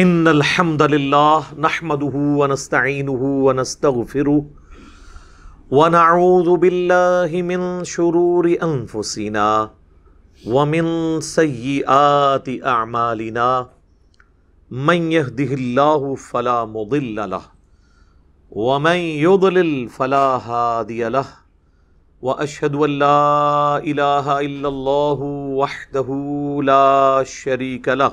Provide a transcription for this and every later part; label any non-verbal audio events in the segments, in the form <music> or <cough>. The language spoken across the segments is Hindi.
ان الحمد لله نحمده ونستعينه ونستغفره ونعوذ بالله من شرور انفسنا ومن سيئات اعمالنا من يهده الله فلا مضل له ومن يضلل فلا هادي له واشهد ان لا اله الا الله وحده لا شريك له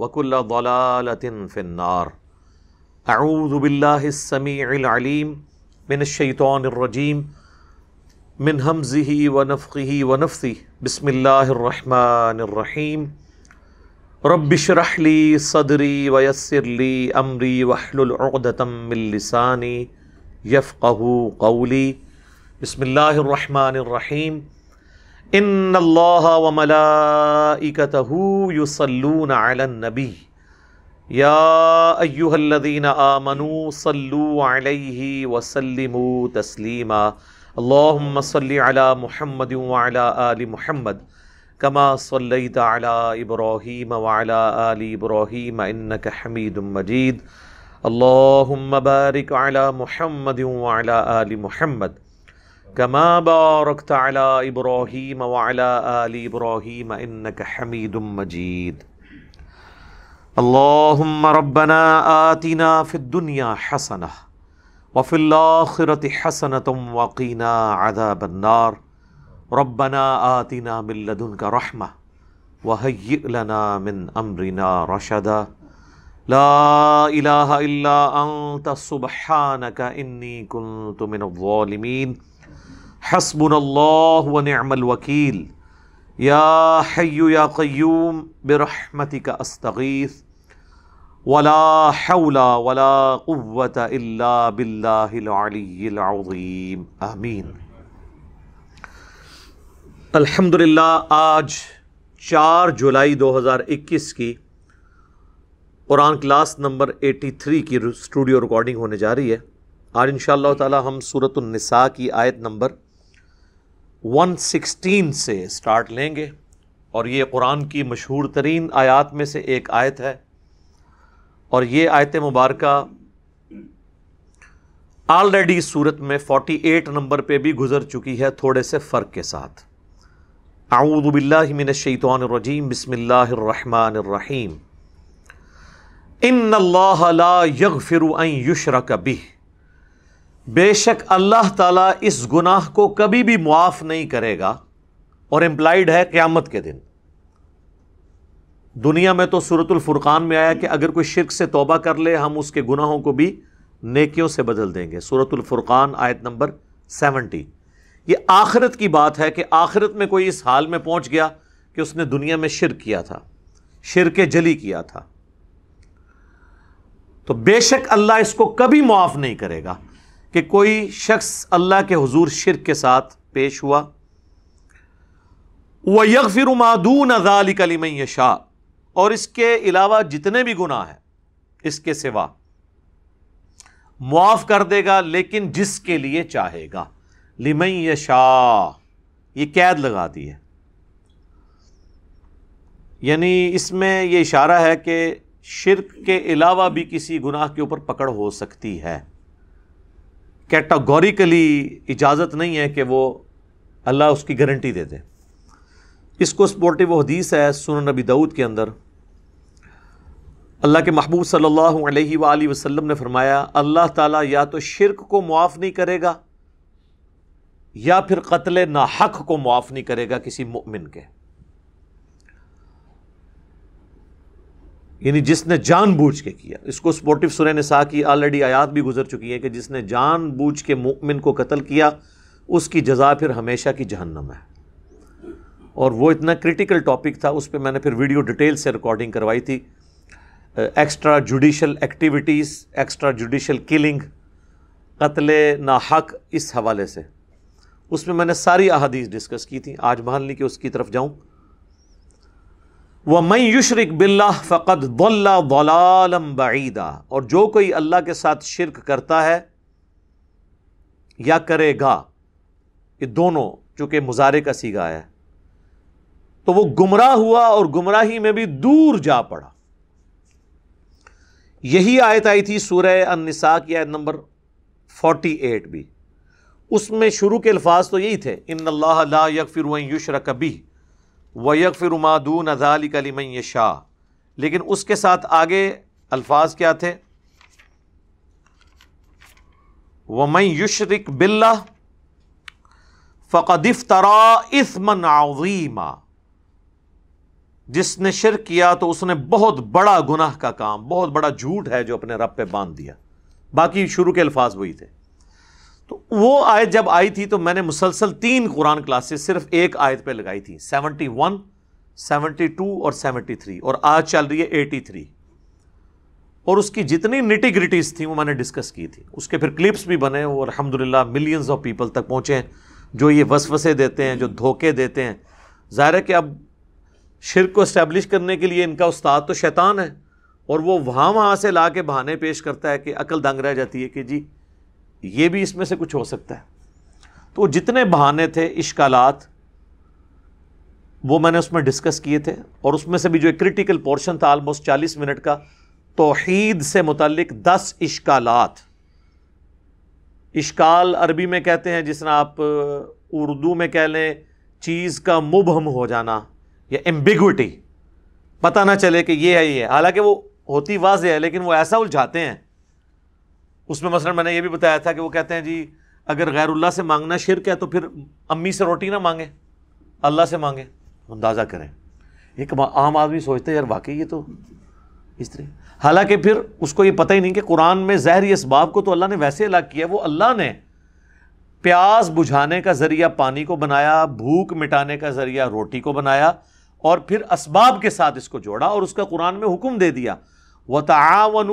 वकुल्ला दलालतिन फ़िन्नार आऊज़बिल्लासमीम मिन शैतरजीम मिन हमज़ी वनफ़ी वनफ़ी बसमीम रबशरहली सदरी वयसरली अमरी वहलतमिलसानी यफ़ू कौली बसमीम इन व मलाइकतहूसलून नबी यादीन आमनू सल्लू अलैहि वसल्लिमु तस्लीमा अल्लाहुम्म सल्लि अला मुहम्मद वाला आलि मुहम्मद कमा सल्लैत अला इब्राहीम वाला आलि इब्राहीम इन्नक हमीदुम मजीद अल्लाहुम्म बारिक अला मुहम्मद वाला आलि मुहम्मद कमा बारकला इब्राहिम वाला आली इब्राहिम इन्नक हमीदुम मजीद اللهم ربنا آتنا في الدنيا حسنة وفي الآخرة حسنة وقنا عذاب النار ربنا آتنا من لدنك رحمة وهيئ لنا من أمرنا رشدا لا إله إلا أنت سبحانك إني كنت من الظالمين हसबुन नमल वकील या हय्यु या क़य्यूम बरहमति का अस्तगीफ़ वला हौला वला क़ुव्वत इल्ला बिल्लाहिल आमीन अल्हम्दुलिल्लाह आज की कुरान क्लास नंबर थ्री की स्टूडियो रिकॉर्डिंग होने जा रही है आज इन ताला हम सूरत की आयत नंबर 116 से स्टार्ट लेंगे और ये कुरान की मशहूर तरीन आयात में से एक आयत है और ये आयत मुबारक ऑलरेडी सूरत में 48 नंबर पे भी गुजर चुकी है थोड़े से फ़र्क के साथ आऊदबिल्लिमिनशैतरजीम बसमिल्लाम इन ला यग फिर युशरक कभी बेशक अल्लाह ताला इस गुनाह को कभी भी मुआफ़ नहीं करेगा और एम्प्लाइड है क़्यामत के दिन दुनिया में तो सूरतुल फुरकान में आया कि अगर कोई शिरक से तौबा कर ले हम उसके गुनाहों को भी नेकियों से बदल देंगे सूरतुल फुरकान आयत नंबर सेवेंटी ये आखिरत की बात है कि आखिरत में कोई इस हाल में पहुंच गया कि उसने दुनिया में शिर किया था शिर के जली किया था तो बेशक अल्लाह इसको कभी मुआफ़ नहीं करेगा कि कोई शख्स अल्लाह के हजूर शिर के साथ पेश हुआ व यक फिर मादून कलीम शाह और इसके अलावा जितने भी गुनाह हैं इसके सिवा मुआफ़ कर देगा लेकिन जिसके लिए चाहेगा लिमय शाह ये कैद लगा दी है यानी इसमें यह इशारा है कि शिरक के अलावा भी किसी गुनाह के ऊपर पकड़ हो सकती है कैटागोरिकली इजाज़त नहीं है कि वो अल्लाह उसकी गारंटी दे दे इसको सपोर्टिव हदीस है सुन नबी दाऊद के अंदर अल्लाह के महबूब सल्लल्लाहु अलैहि वसल्लम ने फरमाया अल्लाह ताला या तो शिरक को मुआफ़ नहीं करेगा या फिर कत्ल ना हक़ को मुआफ़ नहीं करेगा किसी मुमिन के यानी जिसने जानबूझ के किया इसको स्पोर्टिव सुरह ने कहा कि ऑलरेडी आयात भी गुजर चुकी है कि जिसने जानबूझ के मुमिन को कतल किया उसकी जजा फिर हमेशा की जहन्नम है और वो इतना क्रिटिकल टॉपिक था उस पर मैंने फिर वीडियो डिटेल से रिकॉर्डिंग करवाई थी extra judicial activities extra judicial killing कत्ल ना हक इस हवाले से उसमें मैंने सारी अहादीस डिस्कस की थी आज मान ली कि उसकी तरफ जाऊँ व मई युशर बिल्ला फ़कत दल्लाम बईदा और जो कोई अल्लाह के साथ शिरक करता है या करेगा ये दोनों चूँकि मुजारे का सीगा है तो वह गुमराह हुआ और गुमराही में भी दूर जा पड़ा यही आयत आई थी सूर्य अनसा की आयत नंबर 48 भी उसमें शुरू के अल्फाज तो यही थे इन अल्लाह यकफिर युशरक कभी व यक फिर उमादू नज़ाली कलीम शाह लेकिन उसके साथ आगे अल्फाज क्या थे व वमई युशरक बिल्ला फ़कदिफ तरा इसमन आज़ीमा जिसने शिर किया तो उसने बहुत बड़ा गुनाह का काम बहुत बड़ा झूठ है जो अपने रब पे बांध दिया बाकी शुरू के अल्फाज वही थे तो वो आयत जब आई थी तो मैंने मुसलसल तीन कुरान क्लासेस सिर्फ एक आयत पे लगाई थी सेवेंटी वन सेवेंटी टू और सेवेंटी थ्री और आज चल रही है एटी थ्री और उसकी जितनी निटी थी वो मैंने डिस्कस की थी उसके फिर क्लिप्स भी बने और अलहमदिल्ला मिलियंस ऑफ पीपल तक पहुँचे हैं जो ये वसवसे देते हैं जो धोखे देते हैं ज़ाहिर है कि अब शिरक को इस्टेब्लिश करने के लिए इनका उस्ताद तो शैतान है और वो वहाँ वहाँ से ला के बहाने पेश करता है कि अकल दंग रह जाती है कि जी ये भी इसमें से कुछ हो सकता है तो जितने बहाने थे इश्कालात वो मैंने उसमें डिस्कस किए थे और उसमें से भी जो एक क्रिटिकल पोर्शन था आलमोस्ट चालीस मिनट का तोहीद से मुतलिक दस इश्कालात इश्काल अरबी में कहते हैं जिसना आप उर्दू में कह लें चीज़ का मुबहम हो जाना या एम्बिगुटी पता ना चले कि ये है ये हालांकि वो होती वाज है लेकिन वो ऐसा उलझाते हैं उसमें मसलन मैंने ये भी बताया था कि वो कहते हैं जी अगर गैरुल्ला से मांगना शिरक है तो फिर अम्मी से रोटी ना मांगे अल्लाह से मांगे अंदाज़ा करें एक आम आदमी सोचते हैं यार वाकई ये तो इस तरह हालांकि फिर उसको ये पता ही नहीं कि कुरान में जहरी इसबाब को तो अल्लाह ने वैसे अलग किया वो अल्लाह ने प्यास बुझाने का ज़रिया पानी को बनाया भूख मिटाने का ज़रिया रोटी को बनाया और फिर इसबाब के साथ इसको जोड़ा और उसका कुरान में हुक्म दे दिया व तावन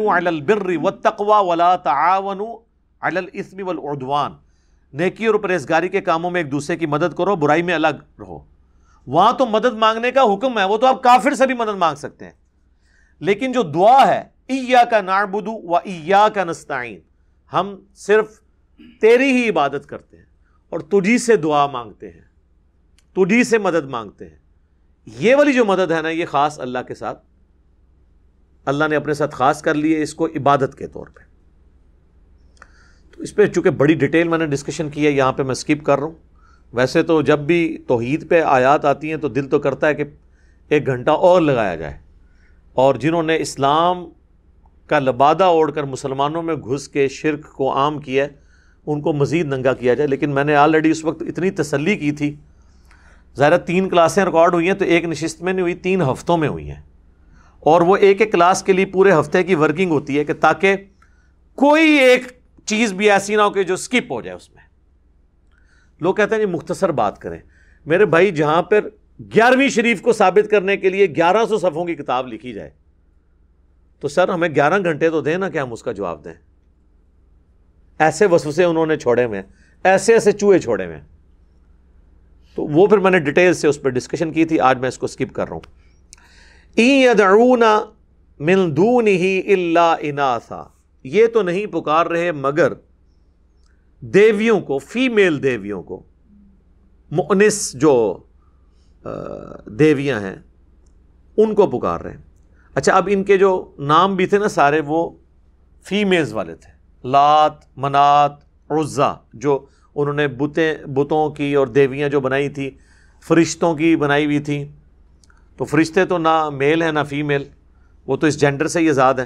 व तकवा वला तावन अलस्म नेकी और परहेजगारी के कामों में एक दूसरे की मदद करो बुराई में अलग रहो वहाँ तो मदद मांगने का हुक्म है वो तो आप काफिर से भी मदद मांग सकते हैं लेकिन जो दुआ है ईया का नारबुदू व ईया का नस्ताइन हम सिर्फ तेरी ही इबादत करते हैं और तुझी से दुआ मांगते हैं तुझी से मदद मांगते हैं ये वाली जो मदद है ना ये ख़ास अल्लाह के साथ अल्लाह ने अपने साथ ख़ास कर लिए इसको इबादत के तौर पर तो इस पर चूँकि बड़ी डिटेल मैंने डिस्कशन की है यहाँ पर मैं स्किप कर रहा हूँ वैसे तो जब भी तोहद पर आयात आती हैं तो दिल तो करता है कि एक घंटा और लगाया जाए और जिन्होंने इस्लाम का लबादा ओढ़ कर मुसलमानों में घुस के शिरक को आम किया है उनको मज़ीद नंगा किया जाए लेकिन मैंने ऑलरेडी उस वक्त इतनी तसली की थी ज़्यादा तीन क्लासें रिकॉर्ड हुई हैं तो एक नशस्त में नहीं हुई तीन हफ़्तों में हुई हैं और वो एक एक क्लास के लिए पूरे हफ्ते की वर्किंग होती है कि ताकि कोई एक चीज़ भी ऐसी ना हो कि जो स्किप हो जाए उसमें लोग कहते हैं जी मुख्तसर बात करें मेरे भाई जहाँ पर ग्यारहवीं शरीफ को साबित करने के लिए ग्यारह सौ सफ़ों की किताब लिखी जाए तो सर हमें ग्यारह घंटे तो दें ना कि हम उसका जवाब दें ऐसे वसूसे उन्होंने छोड़े हुए ऐसे ऐसे चूहे छोड़े हुए तो वो फिर मैंने डिटेल से उस पर डिस्कशन की थी आज मैं इसको स्किप कर रहा हूँ ईदूना मिलदून ही इल्ला इनासा ये तो नहीं पुकार रहे मगर देवियों को फीमेल देवियों को मुनिस जो देवियां हैं उनको पुकार रहे हैं अच्छा अब इनके जो नाम भी थे ना सारे वो फीमेल्स वाले थे लात मनात उज़ा जो उन्होंने बुतें बुतों की और देवियां जो बनाई थी फरिश्तों की बनाई हुई थी तो फरिश्ते तो ना मेल हैं ना फीमेल वो तो इस जेंडर से ही आज़ाद हैं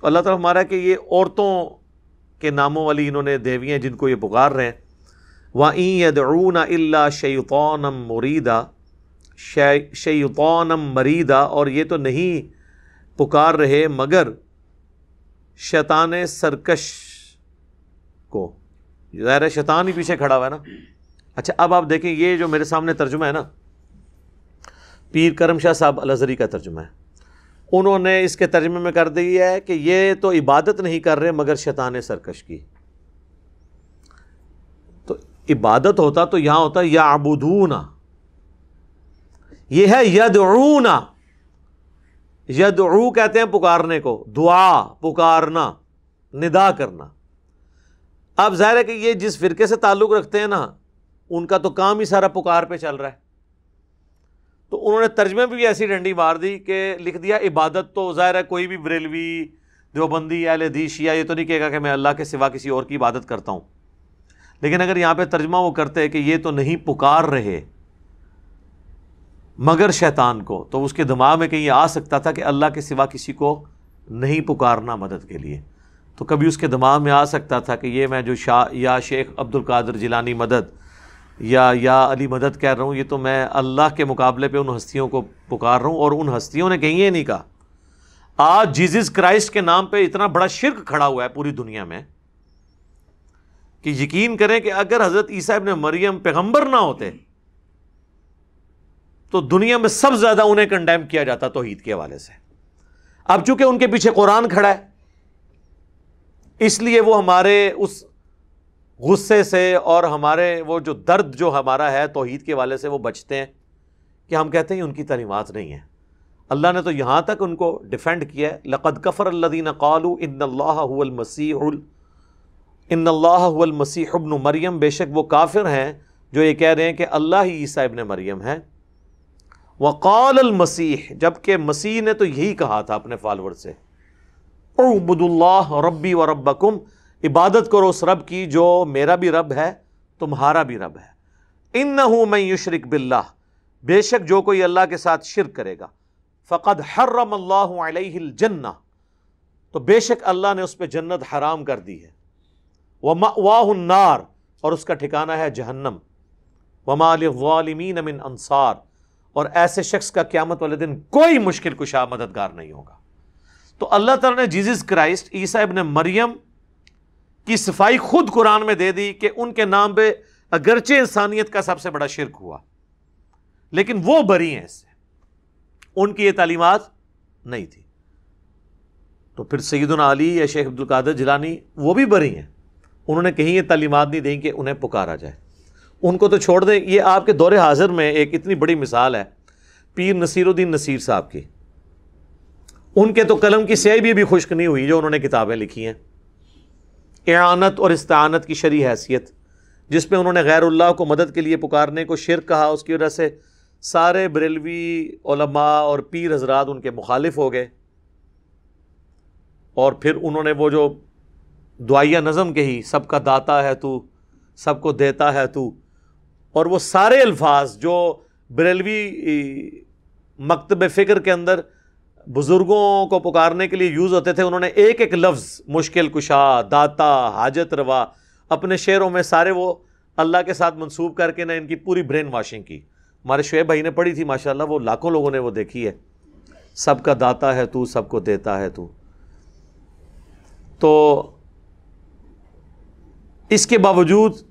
तो अल्लाह तरफ हमारा कि ये औरतों के नामों वाली इन्होंने देवियाँ जिनको ये पुकार रहे हैं वाई यदून अल्ला शैतौनम मुरीदा शैतौनम मरीदा और ये तो नहीं पुकार रहे मगर शैतान सरकश को ज़ाहिर शैतान ही पीछे खड़ा हुआ है ना अच्छा अब आप देखें ये जो मेरे सामने तर्जुमा है ना पीर करम शाह साहब अलजरी का तर्जमा है उन्होंने इसके तर्जमे में कर दी है कि ये तो इबादत नहीं कर रहे मगर शैतान सरकश की तो इबादत होता तो यहां होता या ना यह है यदरूना यदरू कहते हैं पुकारने को दुआ पुकारना निदा करना आप जाहिर है कि ये जिस फिरके से ताल्लुक़ रखते हैं ना उनका तो काम ही सारा पुकार पर चल रहा है तो उन्होंने तर्जमे भी ऐसी डंडी मार दी कि लिख दिया इबादत तो ज़ाहिर है कोई भी बरेलवी देवबंदी या लदीश या ये तो नहीं कहेगा कि मैं अल्लाह के सिवा किसी और की इबादत करता हूँ लेकिन अगर यहाँ पर तर्जमा वो करते हैं कि ये तो नहीं पुकार रहे मगर शैतान को तो उसके दिमाग में कहीं आ सकता था कि अल्लाह के सिवा किसी को नहीं पुकारना मदद के लिए तो कभी उसके दिमाग में आ सकता था कि ये मैं जो शाह या शेख अब्दुल कादर जिलानी मदद या या अली मदद कह रहा हूँ ये तो मैं अल्लाह के मुकाबले पे उन हस्तियों को पुकार रहा हूँ और उन हस्तियों ने कहीं ये नहीं कहा आज जीसस क्राइस्ट के नाम पे इतना बड़ा शिरक खड़ा हुआ है पूरी दुनिया में कि यकीन करें कि अगर हज़रत ईसा ने मरियम पैगम्बर ना होते तो दुनिया में सबसे ज़्यादा उन्हें कंडेम किया जाता तोहहीद के हवाले से अब चूंकि उनके पीछे कुरान खड़ा है इसलिए वो हमारे उस गुस्से से और हमारे वो जो दर्द जो हमारा है तोहीद के वाले से वो बचते हैं कि हम कहते हैं उनकी तलीमत नहीं है अल्लाह ने तो यहाँ तक उनको डिफेंड किया है लक़द कफ़र अल्लिन कौलू इन्ल्लामसीहुल इन्ल्लामसीहबन मरियम बेशक वो काफिर हैं जो ये कह रहे हैं कि अल्लाह ही ईसा इबन मरियम है वक़ाल जबकि मसीह ने तो यही कहा था अपने फालवर से अबुदुल्ला रब्बी व रब्बकुम इबादत करो उस रब की जो मेरा भी रब है तुम्हारा भी रब है इन न हूँ मैं युशरक बिल्ला बेशक जो कोई अल्लाह के साथ शिर करेगा फ़कद हर्रम जन्ना तो बेशक अल्लाह ने उस पर जन्नत हराम कर दी है वह नार और उसका ठिकाना है जहन्नम वमालमीन अमिन अनसार और ऐसे शख्स का क्यामत वाले दिन कोई मुश्किल कुशा मददगार नहीं होगा तो अल्लाह तला ने जीजस क्राइस्ट ईसा इबन मरियम की सफाई खुद कुरान में दे दी कि उनके नाम पर अगरचे इंसानियत का सबसे बड़ा शिरक हुआ लेकिन वो बरी हैं इससे उनकी ये तालीमत नहीं थी तो फिर सैदन अली या शेख अब्दुल कादर जिलानी वो भी बरी हैं उन्होंने कहीं ये तालीमत नहीं दी कि उन्हें पुकारा जाए उनको तो छोड़ दें ये आपके दौरे हाजिर में एक इतनी बड़ी मिसाल है पीर नसीरुद्दीन नसीर साहब की उनके तो कलम की स्याही भी अभी खुश्क नहीं हुई जो उन्होंने किताबें लिखी हैं एआनत और इस्तानत की शरी हैसियत जिसमें उन्होंने गैरुल्लाह को मदद के लिए पुकारने को शिर कहा उसकी वजह से सारे बरेलवी और पीर हजरात उनके मुखालिफ हो गए और फिर उन्होंने वो जो दुआया नज़म कही का दाता है तू को देता है तू और वो सारे अल्फाज जो बरेलवी मकतब फ़िक्र के अंदर बुज़ुर्गों को पुकारने के लिए यूज़ होते थे उन्होंने एक एक लफ्ज़ मुश्किल कुशा दाता हाजत रवा अपने शेरों में सारे वो अल्लाह के साथ मंसूब करके ना इनकी पूरी ब्रेन वॉशिंग की हमारे शुएब भाई ने पढ़ी थी माशाल्लाह वो लाखों लोगों ने वो देखी है सबका दाता है तू सबको देता है तू तो इसके बावजूद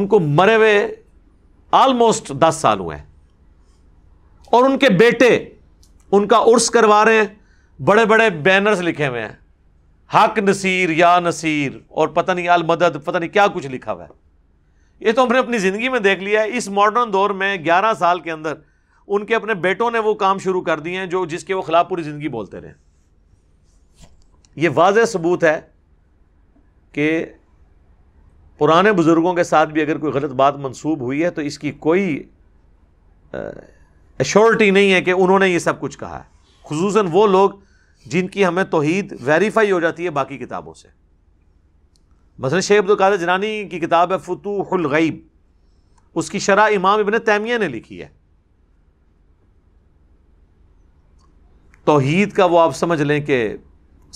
उनको मरे हुए ऑलमोस्ट दस साल हुए और उनके बेटे उनका उर्स करवा रहे हैं बड़े बड़े बैनर्स लिखे हुए हैं हक नसीर या नसीर और पता नहीं अल मदद पता नहीं क्या कुछ लिखा हुआ है ये तो हमने अपनी ज़िंदगी में देख लिया है इस मॉडर्न दौर में ग्यारह साल के अंदर उनके अपने बेटों ने वो काम शुरू कर दिए हैं जो जिसके वो खिलाफ पूरी ज़िंदगी बोलते रहे ये वाज सबूत है कि पुराने बुज़ुर्गों के साथ भी अगर कोई गलत बात मंसूब हुई है तो इसकी कोई एश्योरिटी नहीं है कि उन्होंने ये सब कुछ कहा है खसूस वो लोग जिनकी हमें तोहद वेरीफाई हो जाती है बाकी किताबों से मसलन शेख अब्दुल कादर जनानी की किताब है गईब उसकी शरह इमाम इबन तैमिया ने लिखी है तोहद का वो आप समझ लें कि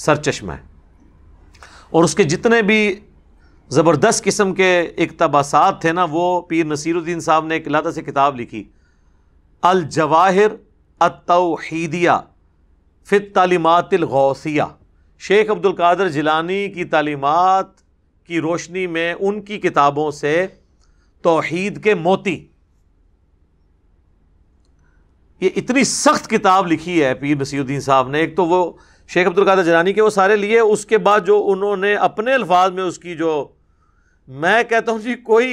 सर चश्मा है और उसके जितने भी ज़बरदस्त किस्म के इकतबास थे ना वो पीर नसीरुद्दीन साहब ने एक लादा से किताब लिखी अलजवाहिर अतौहीदिया फ़ित तालीमातिलगौसिया शेख अब्दुल कादर जिलानी की तालीमत की रोशनी में उनकी किताबों से तोहीद के मोती ये इतनी सख्त किताब लिखी है पीर नसीरुद्दीन साहब ने एक तो वो शेख अब्दुल कादर जलानी के वो सारे लिए उसके बाद जो उन्होंने अपने अल्फाज में उसकी जो मैं कहता हूँ जी कोई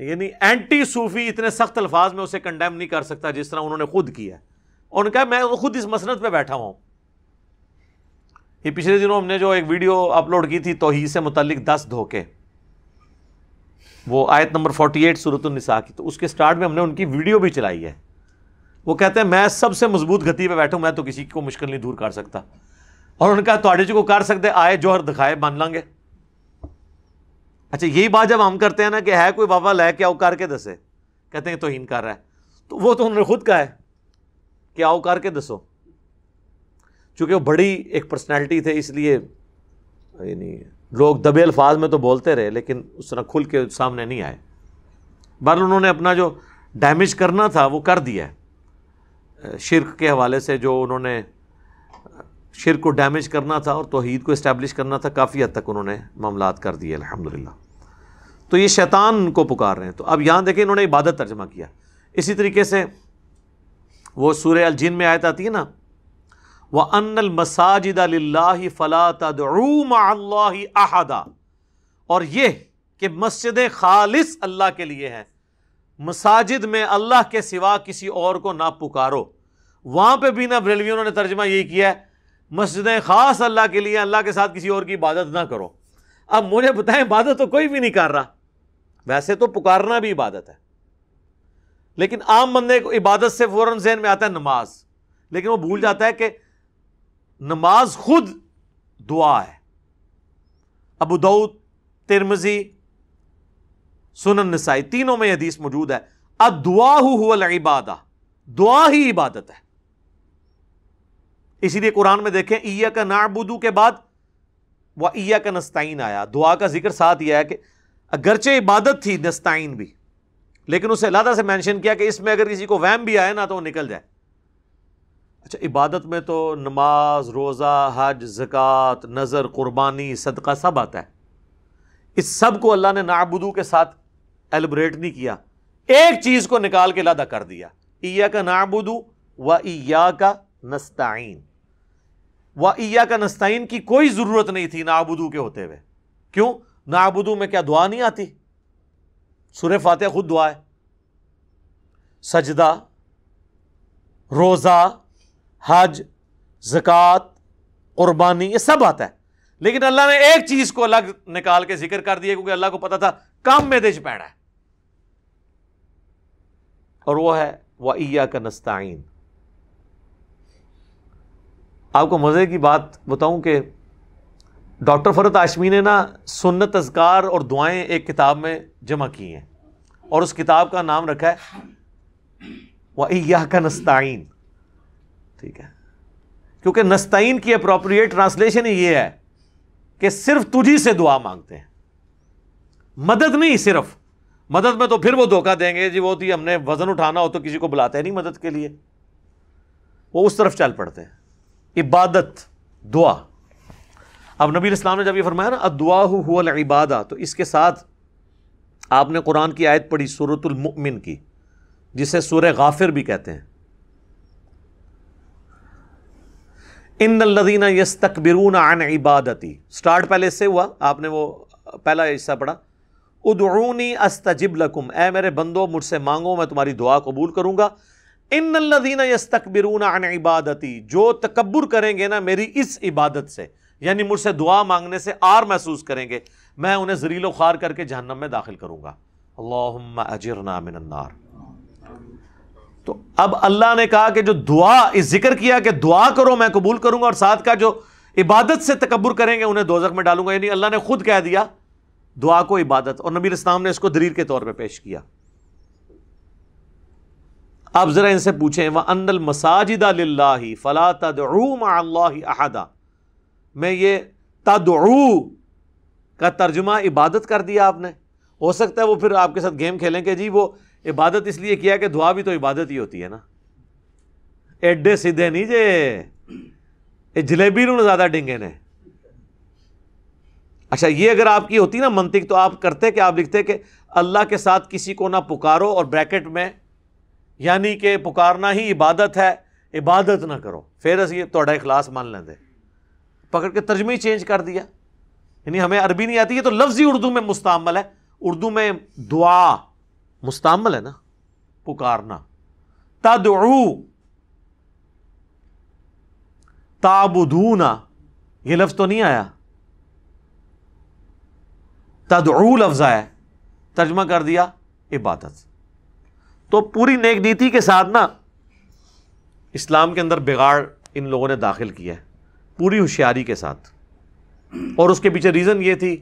नहीं एंटी सूफ़ी इतने सख्त अल्फाज में उसे कंडेम नहीं कर सकता जिस तरह उन्होंने खुद किया है और उनका मैं खुद इस मसनत पे बैठा हूँ ये पिछले दिनों हमने जो एक वीडियो अपलोड की थी तोहहीद से मुतलिक दस धोखे वो आयत नंबर फोर्टी एट सूरतनिसा की तो उसके स्टार्ट में हमने उनकी वीडियो भी चलाई है वो कहते हैं मैं सबसे मजबूत गति पर बैठूँ मैं तो किसी को मुश्किल नहीं दूर कर सकता और उनका थोड़े तो जी को कर सकते आए जोहर दिखाए मान लेंगे अच्छा यही बात जब हम करते हैं ना कि है कोई बाबा लै क्या अवकार के दसे कहते हैं तोहन कर रहा है तो वो तो उन्होंने खुद कहा है कि आओ के दसो चूंकि वो बड़ी एक पर्सनैलिटी थे इसलिए यानी लोग दबे अल्फाज में तो बोलते रहे लेकिन उस तरह खुल के सामने नहीं आए बहर उन्होंने अपना जो डैमेज करना था वो कर दिया शिरक के हवाले से जो उन्होंने शिर को डैमेज करना था और तोहद को इस्टेब्लिश करना था काफ़ी हद तक उन्होंने मामला कर दिए अलहमदिल्ला तो ये शैतान को पुकार रहे हैं तो अब यहाँ देखें इन्होंने इबादत तर्जमा किया इसी तरीके से वो सूर्य अलजिन जिन में आयत आती है ना वह अनल मसाजिद फ़लातदा और ये कि मस्जिद खालिस अल्लाह के लिए हैं मसाजिद में अल्लाह के सिवा किसी और को ना पुकारो वहाँ पे भी ना ब्रेलवियों ने तर्जमा यही किया है मस्जिद ख़ास अल्लाह के लिए अल्लाह के साथ किसी और की इबादत ना करो अब मुझे बताएं इबादत तो कोई भी नहीं कर रहा वैसे तो पुकारना भी इबादत है लेकिन आम बंदे को इबादत से फौरन जहन में आता है नमाज लेकिन वो भूल जाता है कि नमाज खुद दुआ है अबू दाऊद तिरमजी सुनन नसाई तीनों में हदीस मौजूद है अदुआ इबादा दुआ ही इबादत है इसीलिए कुरान में देखें ईया का नाबुदू के बाद वह ईया का नस्ताइन आया दुआ का जिक्र साथ ही आया कि अगरचे इबादत थी नस्ताइन भी लेकिन उसे अलादा से मैंशन किया कि इसमें अगर किसी को वहम भी आए ना तो वो निकल जाए अच्छा इबादत में तो नमाज रोज़ा हज ज़क़़त नज़र क़ुरबानी सदका सब आता है इस सब को अल्लाह ने नाबुदू के साथ एलिब्रेट नहीं किया एक चीज़ को निकाल के लादा कर दिया ईया का नाबुदू व ईया का नस्ताइन वाइया का नस्ताइन की कोई ज़रूरत नहीं थी नाबुदू के होते हुए क्यों नाबुदू में क्या दुआ नहीं आती सुर फातह खुद दुआ है सजदा रोज़ा हज जक़ात क़ुरबानी ये सब आता है लेकिन अल्लाह ने एक चीज़ को अलग निकाल के जिक्र कर दिया क्योंकि अल्लाह को पता था काम में देश पैड़ा है और वो है वह ईया का नस्ताइन आपको मज़े की बात बताऊं कि डॉक्टर फ़रत आशमी ने ना सुन्नत अजगार और दुआएं एक किताब में जमा की हैं और उस किताब का नाम रखा है वह का नस्ताइन ठीक है क्योंकि नस्ताइन की अप्रोप्रिएट ट्रांसलेशन ही ये है कि सिर्फ तुझी से दुआ मांगते हैं मदद नहीं सिर्फ मदद में तो फिर वो धोखा देंगे जी वो थी तो हमने वज़न उठाना हो तो किसी को बुलाते नहीं मदद के लिए वो उस तरफ चल पड़ते हैं इबादत दुआ अब नबी इस्लाम ने जब यह फरमाया ना अदुआ हुआ इबादा तो इसके साथ आपने कुरान की आयत पढ़ी सूरतुलमिन की जिसे सूर गाफिर भी कहते हैं इन लदीना यस तकबरून आन इबादती स्टार्ट पहले इससे हुआ आपने वो पहला हिस्सा पढ़ा उदरूनी अस्तजिब लकुम ए मेरे बंदो मुझसे मांगो मैं तुम्हारी दुआ कबूल करूंगा इन यस्तकबिरून अन इबादती जो तकबर करेंगे ना मेरी इस इबादत से यानी मुझसे दुआ मांगने से आर महसूस करेंगे मैं उन्हें जरीलो खार करके जहन्नम में दाखिल करूंगा अल्लाह अजर तो अब अल्लाह ने कहा कि जो दुआ इस जिक्र किया कि दुआ करो मैं कबूल करूंगा और साथ का जो इबादत से तकबर करेंगे उन्हें दोजक में डालूंगा यानी अल्लाह ने खुद कह दिया दुआ को इबादत और नबी इस्लाम ने इसको दरीर के तौर पर पे पेश किया आप ज़रा इनसे पूछे वह अनल मसाजिदा ला फ़ला तदरू अहदा मैं ये तदरू का तर्जुमा इबादत कर दिया आपने हो सकता है वो फिर आपके साथ गेम खेलें कि जी वो इबादत इसलिए किया कि दुआ भी तो इबादत ही होती है ना एडे सीधे नहीं जे ये जलेबी नू ज़्यादा डेंगे ने अच्छा ये अगर आपकी होती ना मंतिक तो आप करते कि आप लिखते कि अल्लाह के साथ किसी को ना पुकारो और ब्रैकेट में ਯਾਨੀ ਕਿ ਪੁਕਾਰਨਾ ਹੀ इबादत ਹੈ ਇਬਾਦਤ ਨਾ ਕਰੋ ਫਿਰ ਅਸੀਂ ਤੁਹਾਡਾ इखलास मान लेंगे पकड़ के तर्जमे ही चेंज कर दिया यानी हमें अरबी नहीं आती है तो लफ्ज़ ही उर्दू में मुस्तमल है उर्दू में दुआ मुस्तमल है ना पुकारना तदऊ ताबुदूना ये लफ्ज़ तो नहीं आया तदऊ लफ्ज़ आया तर्जमा कर दिया इबादत तो पूरी नेक नीति के साथ ना इस्लाम के अंदर बिगाड़ इन लोगों ने दाखिल किया है पूरी होशियारी के साथ और उसके पीछे रीज़न ये थी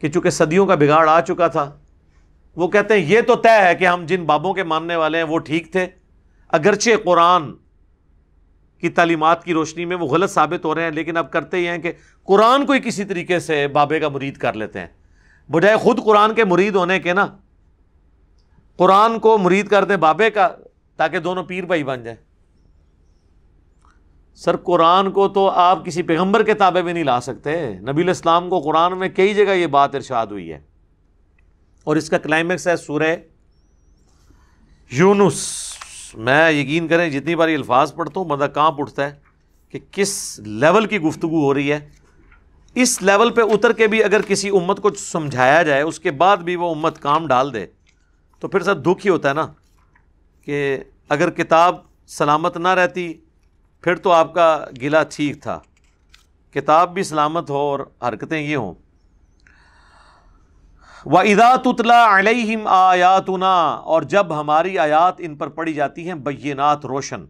कि चूँकि सदियों का बिगाड़ आ चुका था वो कहते हैं ये तो तय है कि हम जिन बाबों के मानने वाले हैं वो ठीक थे अगरचे कुरान की तालीमत की रोशनी में वो गलत साबित हो रहे हैं लेकिन अब करते ही हैं कि कुरान को ही किसी तरीके से बाबे का मुरीद कर लेते हैं बजाय ख़ुद कुरान के मुरीद होने के ना कुरान को मुरीद कर दें बाबे का ताकि दोनों पीर भाई बन जाए सर कुरान को तो आप किसी पैगम्बर के ताबे में नहीं ला सकते नबी इस्लाम को कुरान में कई जगह ये बात इर्शाद हुई है और इसका क्लाइमैक्स है सूर्य यूनुस मैं यकीन करें जितनी बार अल्फाज पढ़ता हूँ बंदा कहाँ उठता है कि किस लेवल की गुफ्तु हो रही है इस लेवल पर उतर के भी अगर किसी उम्मत को समझाया जाए उसके बाद भी वो उम्मत काम डाल दे तो फिर सर दुख ही होता है ना कि अगर किताब सलामत ना रहती फिर तो आपका गिला ठीक था किताब भी सलामत हो और हरकतें ये हों व इदा तुतला अलहिम आयातना और जब हमारी आयात इन पर पड़ी जाती हैं बैनात रोशन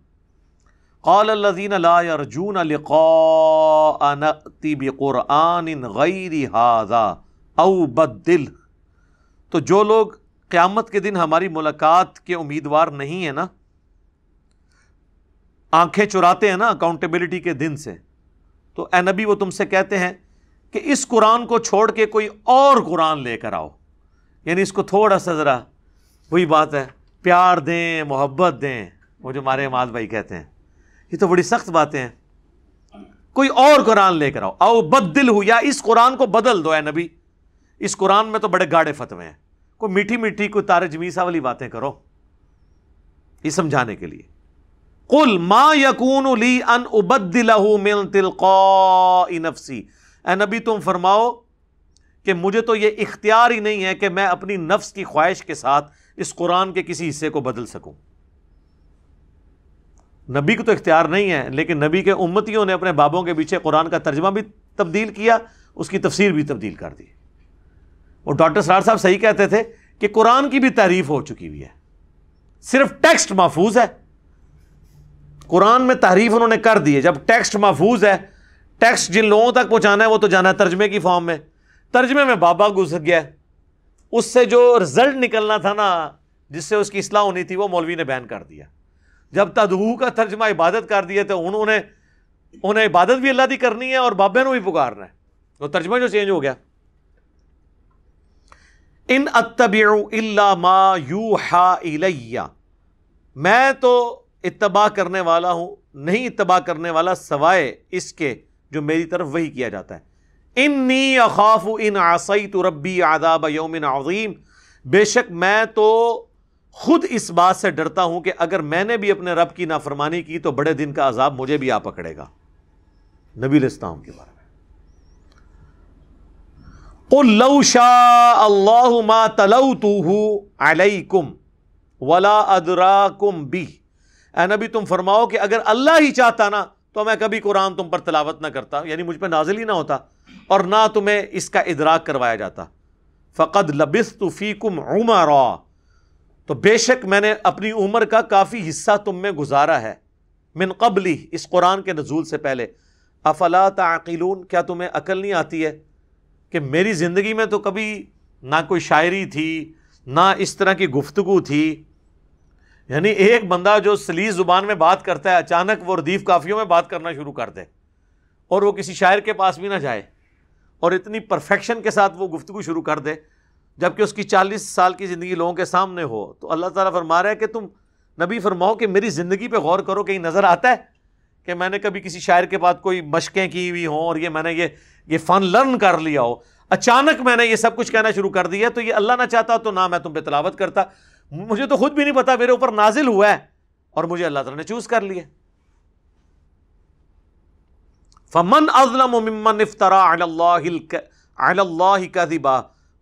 कौलजीन लाजून लक़ानतिबुरान गैर हाजा अव दिल तो जो लोग क़्यामत के दिन हमारी मुलाकात के उम्मीदवार नहीं है ना आंखें चुराते हैं ना अकाउंटेबिलिटी के दिन से तो ए नबी वो तुमसे कहते हैं कि इस कुरान को छोड़ के कोई और कुरान लेकर आओ यानी इसको थोड़ा सा ज़रा वही बात है प्यार दें मोहब्बत दें वो जो हमारे इमाद भाई कहते हैं ये तो बड़ी सख्त बातें हैं कोई और कुरान लेकर आओ आओ बदल हो या इस कुरान को बदल दो ए नबी इस कुरान में तो बड़े गाढ़े फतवे हैं को मीठी मीठी को तारे जमीसा वाली बातें करो ये समझाने के लिए कुल मा यकून ली अन उबदू मिल तिल नफसी ए नबी तुम फरमाओ कि मुझे तो ये इख्तियार ही नहीं है कि मैं अपनी नफ्स की ख्वाहिश के साथ इस कुरान के किसी हिस्से को बदल सकूं नबी को तो इख्तियार नहीं है लेकिन नबी के उम्मतियों ने अपने बाबों के पीछे कुरान का तर्जमा भी तब्दील किया उसकी तफसीर भी तब्दील कर दी और डॉक्टर सरार साहब सही कहते थे कि कुरान की भी तारीफ हो चुकी हुई है सिर्फ टेक्स्ट महफूज है कुरान में तारीफ उन्होंने कर दी है जब टेक्स्ट महफूज है टेक्स्ट जिन लोगों तक पहुंचाना है वो तो जाना है तर्जमे की फॉर्म में तर्जमे में बाबा घुस गया उससे जो रिजल्ट निकलना था ना जिससे उसकी असलाह होनी थी वो मौलवी ने बैन कर दिया जब तदहू का तर्जमा इबादत कर दिए तो उन्होंने उन्हें इबादत भी अल्लाह की करनी है और बाबे को भी पुकारना है तो तर्जमा जो चेंज हो गया इन अतबा इलैया मैं तो इतबा करने वाला हूँ नहीं इतबा करने वाला सवाए इसके जो मेरी तरफ वही किया जाता है इन नी अखाफ इन आसई तो रबी आदाब योमिन अजीम बेशक मैं तो खुद इस बात से डरता हूं कि अगर मैंने भी अपने रब की नाफरमानी की तो बड़े दिन का अजाब मुझे भी आ पकड़ेगा नबी इस्लाम के बारे में मा नबी तुम फरमाओ कि अगर अल्लाह ही चाहता ना तो मैं कभी कुरान तुम पर तलावत ना करता यानी मुझ पर नाजिल ही ना होता और ना तुम्हें इसका इदराक करवाया जाता फ़कद लबिस तुफ़ीकुम उमर तो बेशक मैंने अपनी उम्र का काफ़ी हिस्सा तुम में गुजारा है मिन कबली इस कुरान के नजूल से पहले अफला तकिलून क्या तुम्हें अकल नहीं आती है कि मेरी ज़िंदगी में तो कभी ना कोई शायरी थी ना इस तरह की गुफ्तु थी यानी एक बंदा जो सलीस ज़ुबान में बात करता है अचानक वो रदीफ़ काफ़ियों में बात करना शुरू कर दे और वो किसी शायर के पास भी ना जाए और इतनी परफेक्शन के साथ वो गुफ्तु शुरू कर दे जबकि उसकी चालीस साल की ज़िंदगी लोगों के सामने हो तो अल्लाह ताली फरमा रहा है कि तुम नबी फरमाओ कि मेरी ज़िंदगी पर गौर करो कहीं नज़र आता है कि मैंने कभी किसी शायर के बाद कोई मशक़ें की हुई हों और ये मैंने ये ये फन लर्न कर लिया हो अचानक मैंने ये सब कुछ कहना शुरू कर दिया तो ये अल्लाह ना चाहता तो ना मैं तुम पे तलावत करता मुझे तो खुद भी नहीं पता मेरे ऊपर नाजिल हुआ है और मुझे अल्लाह तला ने चूज कर लिया फमन अजलम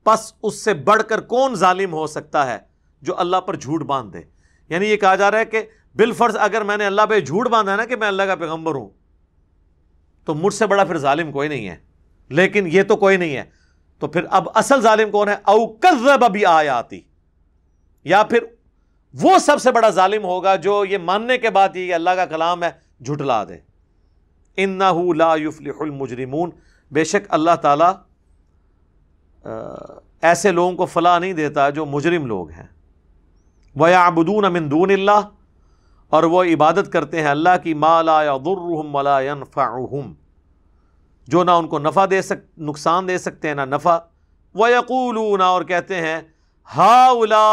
बस उससे बढ़कर कौन जालिम हो सकता है जो अल्लाह पर झूठ बांध दे यानी यह कहा जा रहा है कि बिलफर्ज अगर मैंने अल्लाह पर झूठ बांधा ना कि मैं अल्लाह का पैगंबर हूं तो मुझसे बड़ा फिर जालिम कोई नहीं है लेकिन यह तो कोई नहीं है तो फिर अब असल जालिम कौन है अवकजब अभी आयाती या फिर वो सबसे बड़ा जालिम होगा जो ये मानने के बाद ये अल्लाह का कलाम है झुटला दे इन लाफलमुजरिमून बेशक अल्लाह ताला ऐसे लोगों को फलाह नहीं देता जो मुजरिम लोग हैं वयाबदून अमिंदून और वह इबादत करते हैं अल्लाह की माला या दुर्रहम मलायन फ़ाहम जो ना उनको नफ़ा दे सक नुकसान दे सकते हैं ना नफ़ा व यकूलूना और कहते हैं हा उला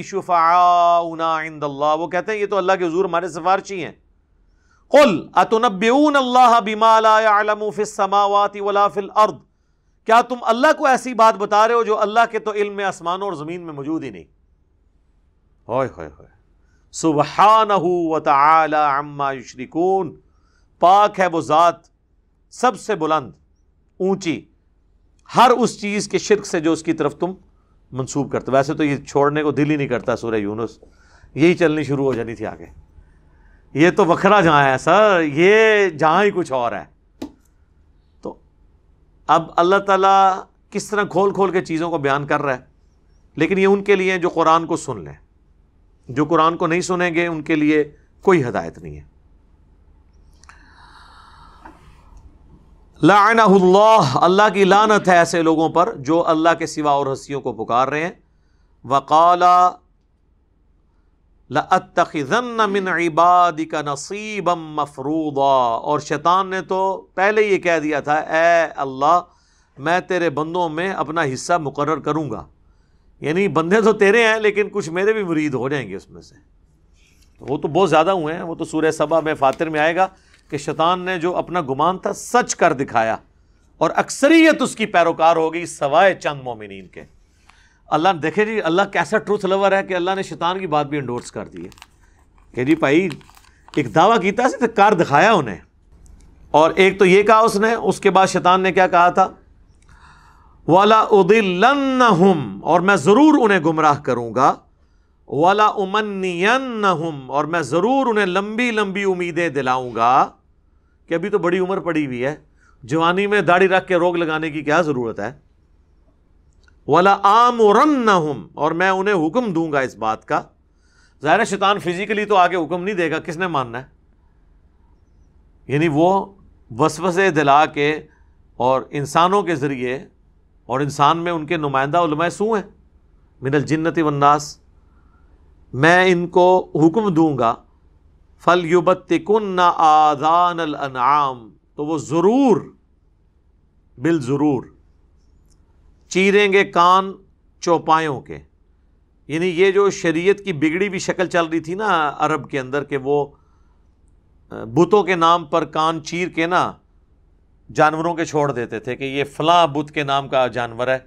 इशुफ़ाउना इंदल्ला वो कहते हैं ये तो अल्लाह के हजूर हमारे सिफारशी हैं कुल अतनबून अल्लाह बिमालाफिसमावती वलाफिल अर्द क्या तुम अल्लाह को ऐसी बात बता रहे हो जो अल्लाह के तो इल्म आसमानों और ज़मीन में मौजूद ही नहीं होय होय होय सुबहान व तआला अम्मा युशरिकून पाक है वो ज़ात सबसे बुलंद ऊंची हर उस चीज़ के शिरक से जो उसकी तरफ तुम मंसूब करते वैसे तो ये छोड़ने को दिल ही नहीं करता सूर्य यूनुस यही चलनी शुरू हो जानी थी आगे ये तो वखरा जहाँ है सर ये जहाँ ही कुछ और है तो अब अल्लाह ताला किस तरह खोल खोल के चीज़ों को बयान कर रहा है लेकिन ये उनके लिए जो कुरान को सुन लें जो कुरान को नहीं सुनेंगे उनके लिए कोई हदायत नहीं है लानहुल्लाह अल्लाह की लानत है ऐसे लोगों पर जो अल्लाह के सिवा और हस्तियों को पुकार रहे हैं वकाला लतखन इबाद का नसीब मफरूदा और शैतान ने तो पहले ये कह दिया था ए अल्लाह मैं तेरे बंदों में अपना हिस्सा मुकर करूँगा यानी बंदे तो तेरे हैं लेकिन कुछ मेरे भी मुरीद हो जाएंगे उसमें से तो वो तो बहुत ज़्यादा हुए हैं वो तो सूर्य सभा में फातिर में आएगा कि शैतान ने जो अपना गुमान था सच कर दिखाया और अक्सरियत उसकी पैरोकार हो गई सवाए चंद मोमिन के अल्लाह ने देखे जी अल्लाह कैसा ट्रूथ लवर है कि अल्लाह ने शैतान की बात भी इंडोर्स कर दी है कि जी भाई एक दावा किया से तो कार दिखाया उन्हें और एक तो ये कहा उसने उसके बाद शैतान ने क्या कहा था वाला उदिल हम और मैं ज़रूर उन्हें गुमराह करूँगा वाला उमन हम और मैं ज़रूर उन्हें लंबी लंबी उम्मीदें दिलाऊँगा कि अभी तो बड़ी उम्र पड़ी हुई है जवानी में दाढ़ी रख के रोग लगाने की क्या ज़रूरत है वाला आम हम और मैं उन्हें हुक्म दूंगा इस बात का ज़ाहिर शैतान फिजिकली तो आगे हुक्म नहीं देगा किसने मानना है यानी वो वसवसे दिला के और इंसानों के ज़रिए और इंसान में उनके नुमाइंदा उलमासू हैं मिनल जन्नति वन्नास मैं इनको हुक्म दूंगा फल युबतिकुन्ना आदान अनाम तो वो ज़रूर बिल ज़रूर चीरेंगे कान चौपायों के यानी ये जो शरीयत की बिगड़ी भी शक्ल चल रही थी ना अरब के अंदर के वो बुतों के नाम पर कान चीर के ना जानवरों के छोड़ देते थे कि ये फ़लाँ बुत के नाम का जानवर है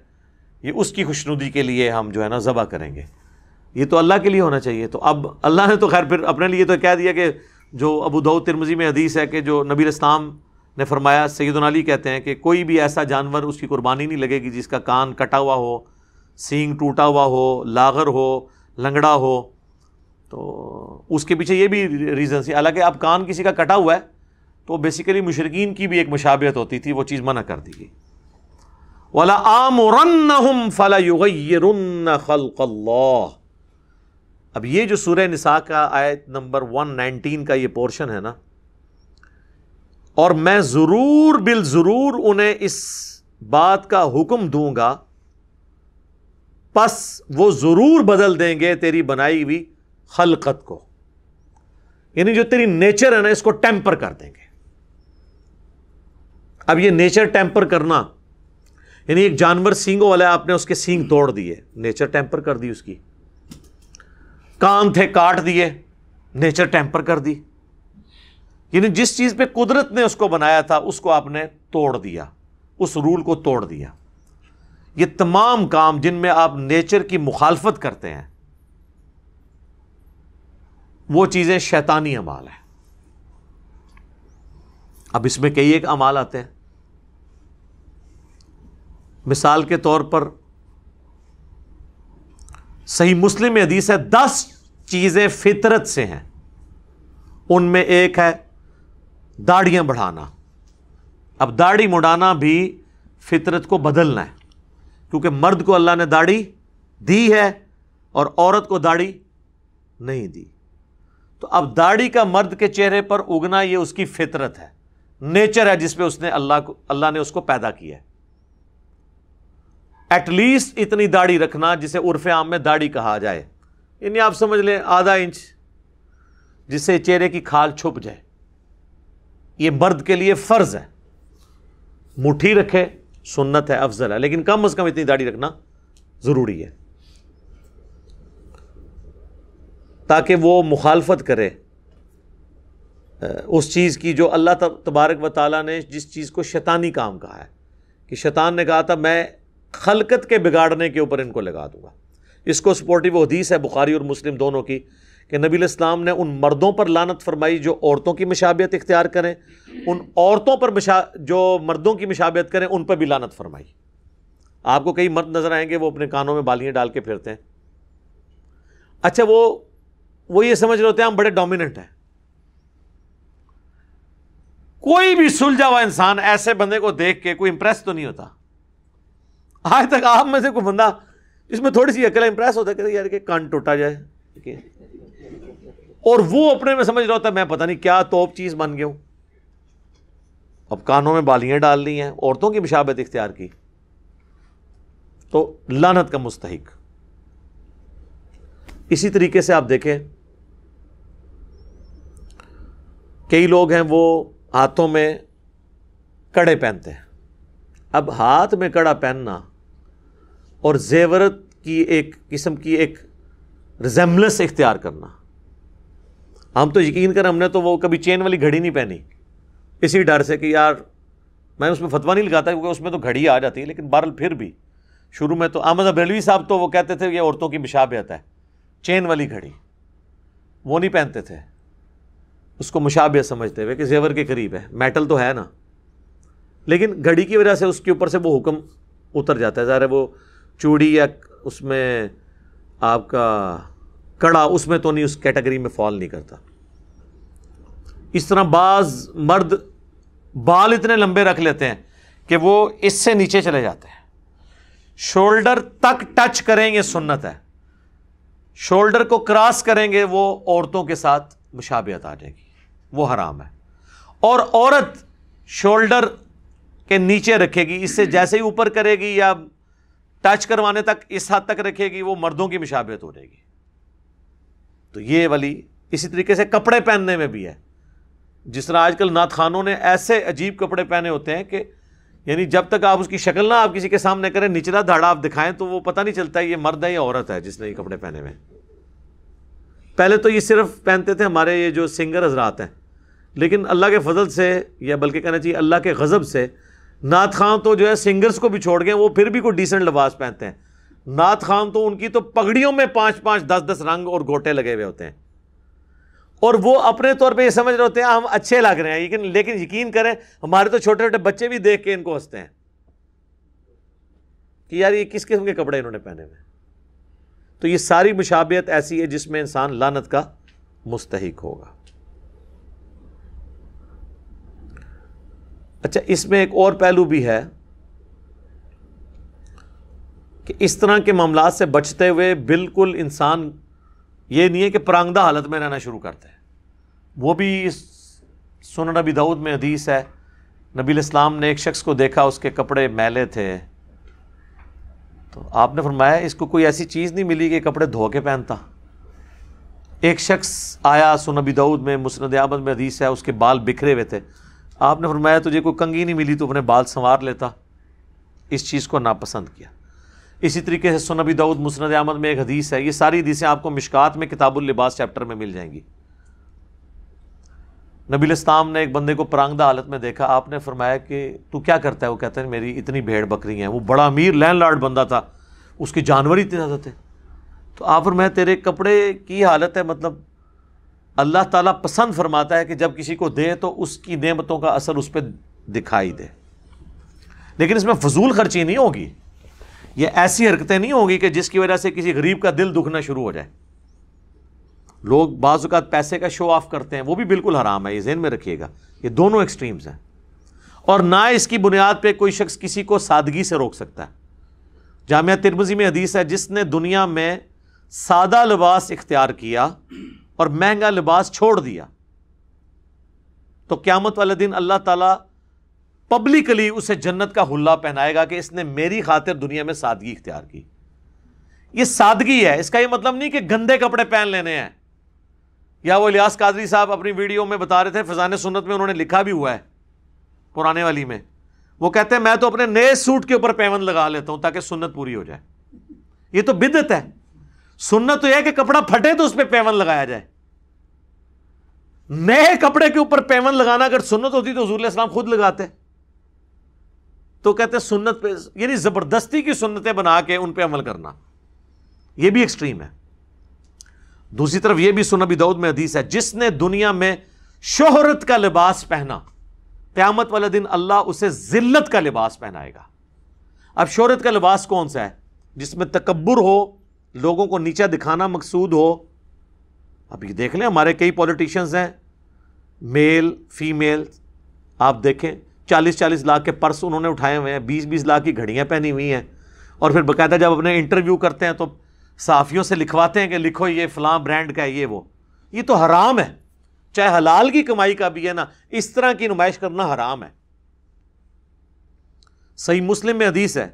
ये उसकी खुशनुदी के लिए हम जो है ना ज़बा करेंगे ये तो अल्लाह के लिए होना चाहिए तो अब अल्लाह ने तो खैर फिर अपने लिए तो कह दिया कि जो अबू दो तिरमजी में हदीस है कि जो नबी इस्लाम ने फरमाया सैदन अली कहते हैं कि कोई भी ऐसा जानवर उसकी कुर्बानी नहीं लगेगी जिसका कान कटा हुआ हो सींग टूटा हुआ हो लागर हो लंगड़ा हो तो उसके पीछे ये भी रीज़न थी हालांकि अब कान किसी का कटा हुआ है तो बेसिकली मुशरकिन की भी एक मशाबियत होती थी वो चीज़ मना कर दी गई वाला आम फला अब ये जो सूर्य निसा का आयत नंबर 119 का ये पोर्शन है ना और मैं ज़रूर बिल ज़रूर उन्हें इस बात का हुक्म दूंगा बस वो ज़रूर बदल देंगे तेरी बनाई हुई हलकत को यानी जो तेरी नेचर है ना इसको टेम्पर कर देंगे अब ये नेचर टेम्पर करना यानी एक जानवर सींगों वाला आपने उसके सींग तोड़ दिए नेचर टेम्पर कर दी उसकी कान थे काट दिए नेचर टेम्पर कर दी यानी जिस चीज़ पे कुदरत ने उसको बनाया था उसको आपने तोड़ दिया उस रूल को तोड़ दिया ये तमाम काम जिनमें आप नेचर की मुखालफत करते हैं वो चीज़ें शैतानी अमाल है अब इसमें कई एक अमाल आते हैं मिसाल के तौर पर सही मुस्लिम हदीस है दस चीज़ें फितरत से हैं उनमें एक है दाढ़ियाँ बढ़ाना अब दाढ़ी मुड़ाना भी फितरत को बदलना है क्योंकि मर्द को अल्लाह ने दाढ़ी दी है और औरत को दाढ़ी नहीं दी तो अब दाढ़ी का मर्द के चेहरे पर उगना ये उसकी फितरत है नेचर है जिसपे उसने अल्लाह को अल्लाह ने उसको पैदा किया है एटलीस्ट इतनी दाढ़ी रखना जिसे उर्फ आम में दाढ़ी कहा जाए यानी आप समझ लें आधा इंच जिससे चेहरे की खाल छुप जाए ये मर्द के लिए फ़र्ज़ है मुट्ठी रखे सुन्नत है अफजल है लेकिन कम अज़ कम इतनी दाढ़ी रखना ज़रूरी है ताकि वो मुखालफत करे उस चीज़ की जो अल्लाह तबारक व ताली ने जिस चीज़ को शैतानी काम कहा है कि शैतान ने कहा था मैं खलकत के बिगाड़ने के ऊपर इनको लगा दूंगा इसको सपोर्टिव हदीस है बुखारी और मुस्लिम दोनों की कि नबी इस्लाम ने उन मर्दों पर लानत फरमाई जो औरतों की मशाबियत इख्तियार करें उन औरतों पर जो मर्दों की मशाबियत करें उन पर भी लानत फरमाई आपको कई मर्द नज़र आएंगे वो अपने कानों में बालियाँ डाल के फिरते हैं अच्छा वो वो ये समझ रहे होते हैं हम बड़े डोमिनेंट हैं कोई भी सुलझा हुआ इंसान ऐसे बंदे को देख के कोई इंप्रेस तो नहीं होता आज तक आप में से कोई बंदा इसमें थोड़ी सी अकेला इंप्रेस होता है कि यार के कान टूटा जाए और वो अपने में समझ रहा होता है मैं पता नहीं क्या तोप चीज़ बन गया अब कानों में बालियां डाल ली हैं औरतों की मशाबत इख्तियार की तो लानत का मुस्तक इसी तरीके से आप देखें कई लोग हैं वो हाथों में कड़े पहनते हैं अब हाथ में कड़ा पहनना और जेवरत की एक किस्म की एक रिजेम्बलेंस इख्तियार करना हम तो यकीन कर हमने तो वो कभी चेन वाली घड़ी नहीं पहनी इसी डर से कि यार मैं उसमें फतवा नहीं लगाता क्योंकि उसमें तो घड़ी आ जाती है लेकिन बहरल फिर भी शुरू में तो आमद बरेलवी साहब तो वो कहते थे ये औरतों की मुशाबियत है चेन वाली घड़ी वो नहीं पहनते थे उसको मुशाबियत समझते हुए कि जेवर के करीब है मेटल तो है ना लेकिन घड़ी की वजह से उसके ऊपर से वो हुक्म उतर जाता है ज़ाहिर वो चूड़ी या उसमें आपका कड़ा उसमें तो नहीं उस कैटेगरी में फॉल नहीं करता इस तरह बाज मर्द बाल इतने लंबे रख लेते हैं कि वो इससे नीचे चले जाते हैं शोल्डर तक टच करेंगे सुन्नत है शोल्डर को क्रॉस करेंगे वो औरतों के साथ मुशाबियत आ जाएगी वो हराम है और औरत शोल्डर के नीचे रखेगी इससे जैसे ही ऊपर करेगी या टच करवाने तक इस हद तक रखेगी वो मर्दों की मिशाबियत हो जाएगी तो ये वाली इसी तरीके से कपड़े पहनने में भी है जिस तरह आजकल नात खानों ने ऐसे अजीब कपड़े पहने होते हैं कि यानी जब तक आप उसकी शक्ल ना आप किसी के सामने करें निचला धाड़ा आप दिखाएं तो वो पता नहीं चलता है ये मर्द है या औरत है जिसने ये कपड़े पहने में पहले तो ये सिर्फ पहनते थे हमारे ये जो सिंगर हजरात हैं लेकिन अल्लाह के फजल से या बल्कि कहना चाहिए अल्लाह के गज़ब से नात खां तो जो है सिंगर्स को भी छोड़ गए वो फिर भी कोई डिसेंट लिबास पहनते हैं नात खां तो उनकी तो पगड़ियों में पाँच पाँच दस दस रंग और गोटे लगे हुए होते हैं और वो अपने तौर पर ये समझ रहे होते हैं हम अच्छे लग रहे हैं लेकिन यकीन करें हमारे तो छोटे छोटे बच्चे भी देख के इनको हंसते हैं कि यार ये किस किस्म के कपड़े इन्होंने पहने हुए तो ये सारी मुशाबियत ऐसी है जिसमें इंसान लानत का मुस्तक होगा अच्छा इसमें एक और पहलू भी है कि इस तरह के मामला से बचते हुए बिल्कुल इंसान ये नहीं है कि परांगदा हालत में रहना शुरू करते हैं वो भी सुन नबी दाऊद में हदीस है नबी इस्लाम ने एक शख्स को देखा उसके कपड़े मैले थे तो आपने फरमाया इसको कोई ऐसी चीज़ नहीं मिली कि कपड़े धो के पहनता एक शख्स आया नबी दाऊद में मुसनद आमद में हदीस है उसके बाल बिखरे हुए थे आपने फरमाया तुझे कोई कंगी नहीं मिली तो अपने बाल संवार लेता इस चीज़ को नापसंद किया इसी तरीके से सुनबी दाऊद मुसनद अहमद में एक हदीस है ये सारी हदीसें आपको मिशकात में किताबुल लिबास चैप्टर में मिल जाएंगी नबील इस्लाम ने एक बंदे को परांगदा हालत में देखा आपने फरमाया कि तू क्या करता है वो कहते हैं मेरी इतनी भेड़ बकरी है वो बड़ा अमीर लैंड लॉर्ड बंदा था उसके जानवर इतने ज़्यादा थे तो आप फरमाया तेरे कपड़े की हालत है मतलब अल्लाह ताला पसंद फरमाता है कि जब किसी को दे तो उसकी नेमतों का असर उस पर दिखाई दे लेकिन इसमें फजूल खर्ची नहीं होगी ये ऐसी हरकतें नहीं होंगी कि जिसकी वजह से किसी गरीब का दिल दुखना शुरू हो जाए लोग बाज़ात पैसे का शो ऑफ करते हैं वो भी बिल्कुल हराम है ये जहन में रखिएगा ये दोनों एक्सट्रीम्स हैं और ना इसकी बुनियाद पर कोई शख्स किसी को सादगी से रोक सकता है जामिया तिरमजी में हदीस है जिसने दुनिया में सादा लिबास इख्तियार किया और महंगा लिबास छोड़ दिया तो क्यामत वाले दिन अल्लाह ताला पब्लिकली उसे जन्नत का हुल्ला पहनाएगा कि इसने मेरी खातिर दुनिया में सादगी इख्तियार की यह सादगी है इसका यह मतलब नहीं कि गंदे कपड़े पहन लेने हैं या वो लियास कादरी साहब अपनी वीडियो में बता रहे थे फजान सुन्नत में उन्होंने लिखा भी हुआ है पुराने वाली में वो कहते हैं मैं तो अपने नए सूट के ऊपर पैवन लगा लेता हूं ताकि सुन्नत पूरी हो जाए ये तो बिदत है सुनना तो यह कि कपड़ा फटे तो उस पर पैवन लगाया जाए नए कपड़े के ऊपर पैवन लगाना अगर सुनत होती तो हजूल इस्लाम खुद लगाते तो कहते सुन्नत पे यानी जबरदस्ती की सुन्नतें बना के उन पे अमल करना यह भी एक्सट्रीम है दूसरी तरफ यह भी सुनबी दाऊद में हदीस है जिसने दुनिया में शोहरत का लिबास पहना क्यामत वाले दिन अल्लाह उसे जिल्लत का लिबास पहनाएगा अब शोहरत का लिबास कौन सा है जिसमें तकबर हो लोगों को नीचा दिखाना मकसूद हो अब ये देख लें हमारे कई पॉलिटिशियंस हैं मेल फीमेल आप देखें चालीस चालीस लाख के पर्स उन्होंने उठाए हुए हैं बीस बीस लाख की घड़ियाँ पहनी हुई हैं और फिर बकायदा जब अपने इंटरव्यू करते हैं तो साफियों से लिखवाते हैं कि लिखो ये फलां ब्रांड का है ये वो ये तो हराम है चाहे हलाल की कमाई का भी है ना इस तरह की नुमाइश करना हराम है सही मुस्लिम में हदीस है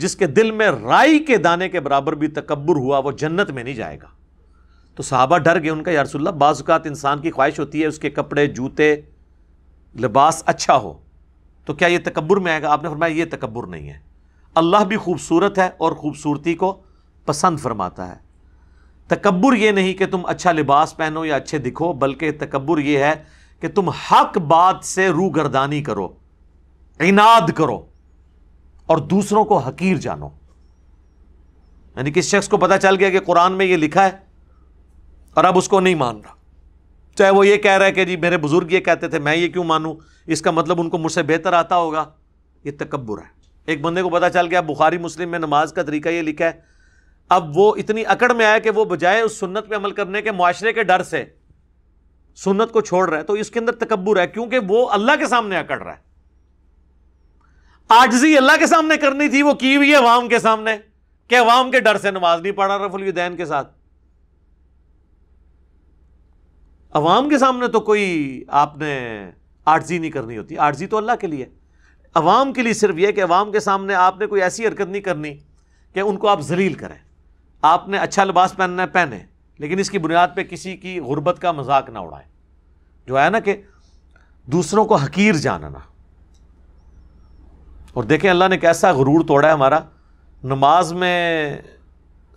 जिसके दिल में राई के दाने के बराबर भी तकबर हुआ वो जन्नत में नहीं जाएगा तो साहबा डर गए उनका यारसुल्ला बाज़ात इंसान की ख्वाहिश होती है उसके कपड़े जूते लिबास अच्छा हो तो क्या ये तकबर में आएगा आपने फरमाया ये तकबर नहीं है अल्लाह भी खूबसूरत है और ख़ूबसूरती को पसंद फरमाता है तकबर ये नहीं कि तुम अच्छा लिबास पहनो या अच्छे दिखो बल्कि तकबर यह है कि तुम हक बात से रू गर्दानी करो इनाद करो और दूसरों को हकीर जानो यानी किस शख्स को पता चल गया कि कुरान में ये लिखा है और अब उसको नहीं मान रहा चाहे वो ये कह रहा है कि जी मेरे बुजुर्ग ये कहते थे मैं ये क्यों मानूं इसका मतलब उनको मुझसे बेहतर आता होगा ये तकबर है एक बंदे को पता चल गया बुखारी मुस्लिम में नमाज का तरीका यह लिखा है अब वो इतनी अकड़ में आया कि वो बजाय उस सुन्नत पर अमल करने के माशरे के डर से सुन्नत को छोड़ रहा है तो इसके अंदर तकबर है क्योंकि वो अल्लाह के सामने अकड़ रहा है आजजी अल्लाह के सामने करनी थी वो की हुई है वाम के सामने क्या वाम के डर से नमाज नहीं पढ़ा रफुलदैन के साथ अवाम के सामने तो कोई आपने आर्जी नहीं करनी होती आर्जी तो अल्लाह के लिए अवाम के लिए सिर्फ यह कि अवाम के सामने आपने कोई ऐसी हरकत नहीं करनी कि उनको आप जलील करें आपने अच्छा लिबास पहनना है पहने लेकिन इसकी बुनियाद पर किसी की गुर्बत का मजाक ना उड़ाएं जो है ना कि दूसरों को हकीर जानना और देखें अल्लाह ने कैसा गुरूर तोड़ा है हमारा नमाज में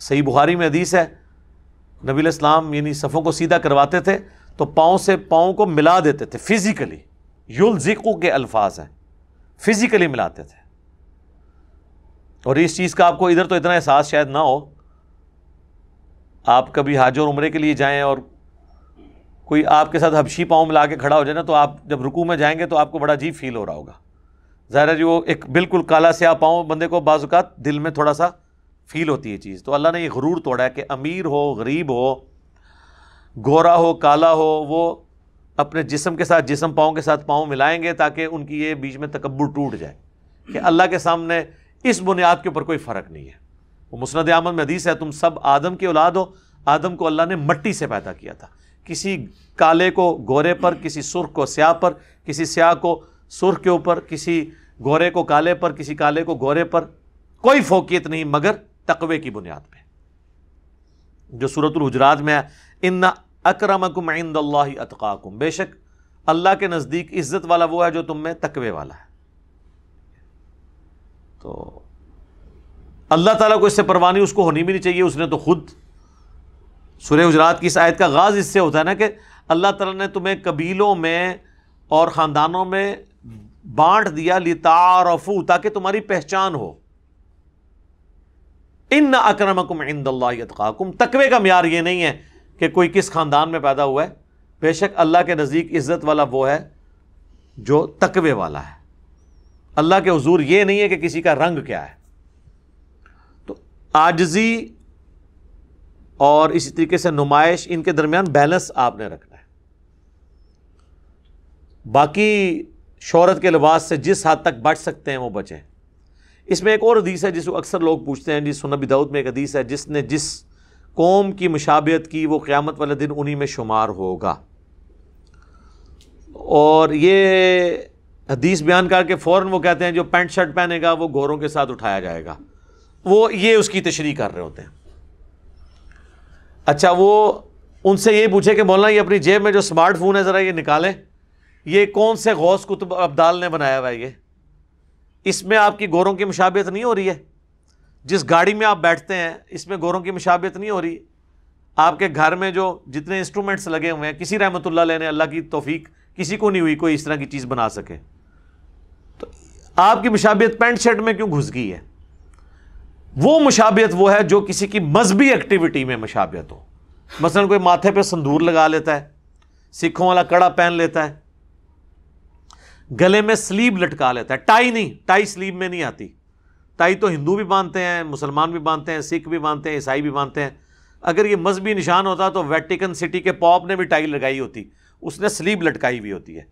सही बुखारी में हदीस है नबी इस्लाम यानी सफ़ों को सीधा करवाते थे तो पाँव से पाँव को मिला देते थे फिज़िकली युलजिकू के अल्फाज हैं फिज़िकली मिलाते थे और इस चीज़ का आपको इधर तो इतना एहसास शायद ना हो आप कभी हाज और उम्र के लिए जाएँ और कोई आपके साथ हबशी पाँव मिला के खड़ा हो जाए ना तो आप जब रुकू में जाएंगे तो आपको बड़ा अजीब फील हो रहा होगा ज़ाहिर जी वो एक बिल्कुल काला स्या पाऊँ बंदे को बाज़ात दिल में थोड़ा सा फील होती है चीज़ तो अल्लाह ने ये गरूर तोड़ा है कि अमीर हो गरीब हो गोरा हो काला हो वो अपने जिसम के साथ जिसम पाँव के साथ पाँव मिलाएँगे ताकि उनकी ये बीच में तकबर टूट जाए कि अल्लाह के सामने इस बुनियाद के ऊपर कोई फ़र्क नहीं है वो मुस्ंद आमद में हदीस है तुम सब आदम की औलाद हो आदम को अल्लाह ने मट्टी से पैदा किया था किसी काले को गोरे पर किसी सुरख को स्याह पर किसी स्याह को सुरख के ऊपर किसी गोरे को काले पर किसी काले को गोरे पर कोई फोकियत नहीं मगर तकवे की बुनियाद पे जो सूरत हजरात में है इन्ना अक्रमकुम इंदल्ला अतकाकुम बेशक अल्लाह के नज़दीक इज़्ज़त वाला वो है जो तुम में तकवे वाला है तो अल्लाह ताला को इससे परवानी उसको होनी भी नहीं चाहिए उसने तो खुद सुरह हजरात की इस आयत का गाज इससे होता है ना कि अल्लाह ताला ने तुम्हें कबीलों में और ख़ानदानों में बांट दिया लितारफू ताकि तुम्हारी पहचान हो इन अक्रमकुम इंदल्लाकाकुम तकवे का मैार ये नहीं है कि कोई किस खानदान में पैदा हुआ है बेशक अल्लाह के नज़दीक इज़्ज़त वाला वो है जो तकवे वाला है अल्लाह के हजूर ये नहीं है कि किसी का रंग क्या है तो आजजी और इसी तरीके से नुमाइश इनके दरमियान बैलेंस आपने रखना है बाकी शहरत के लिबास से जिस हद तक बच सकते हैं वो बचें इसमें एक और हदीस है जिसको अक्सर लोग पूछते हैं जी सुनबी दाऊद में एक हदीस है जिसने जिस कौम की मशाबियत की वो क़्यामत वाले दिन उन्हीं में शुमार होगा और ये हदीस बयान करके फ़ौर वो कहते हैं जो पैंट शर्ट पहनेगा वो घोरों के साथ उठाया जाएगा वो ये उसकी तशरी कर रहे होते हैं अच्छा वो उनसे ये पूछे कि मौलाना ये अपनी जेब में जो स्मार्टफोन है ज़रा ये निकालें ये कौन से गौस कुतुब अब्दाल ने बनाया हुआ है ये इसमें आपकी गोरों की मुशाबियत नहीं हो रही है जिस गाड़ी में आप बैठते हैं इसमें गोरों की मुशाबियत नहीं हो रही आपके घर में जो जितने इंस्ट्रूमेंट्स लगे हुए हैं किसी रहमतुल्ला ने अल्लाह की तोफीक किसी को नहीं हुई कोई इस तरह की चीज़ बना सके तो आपकी मुशाबियत पेंट शर्ट में क्यों घुस गई है वो मुशाबियत वो है जो किसी की मजहबी एक्टिविटी में मुशाबियत हो मसलन कोई माथे पर संदूर लगा लेता है सिखों वाला कड़ा पहन लेता है गले में स्लीव लटका लेता है टाई नहीं टाई स्लीव में नहीं आती टाई तो हिंदू भी बांधते हैं मुसलमान भी बांधते हैं सिख भी बांधते हैं ईसाई भी बांधते हैं अगर ये मजहबी निशान होता तो वेटिकन सिटी के पॉप ने भी टाई लगाई होती उसने स्लीव लटकाई हुई होती है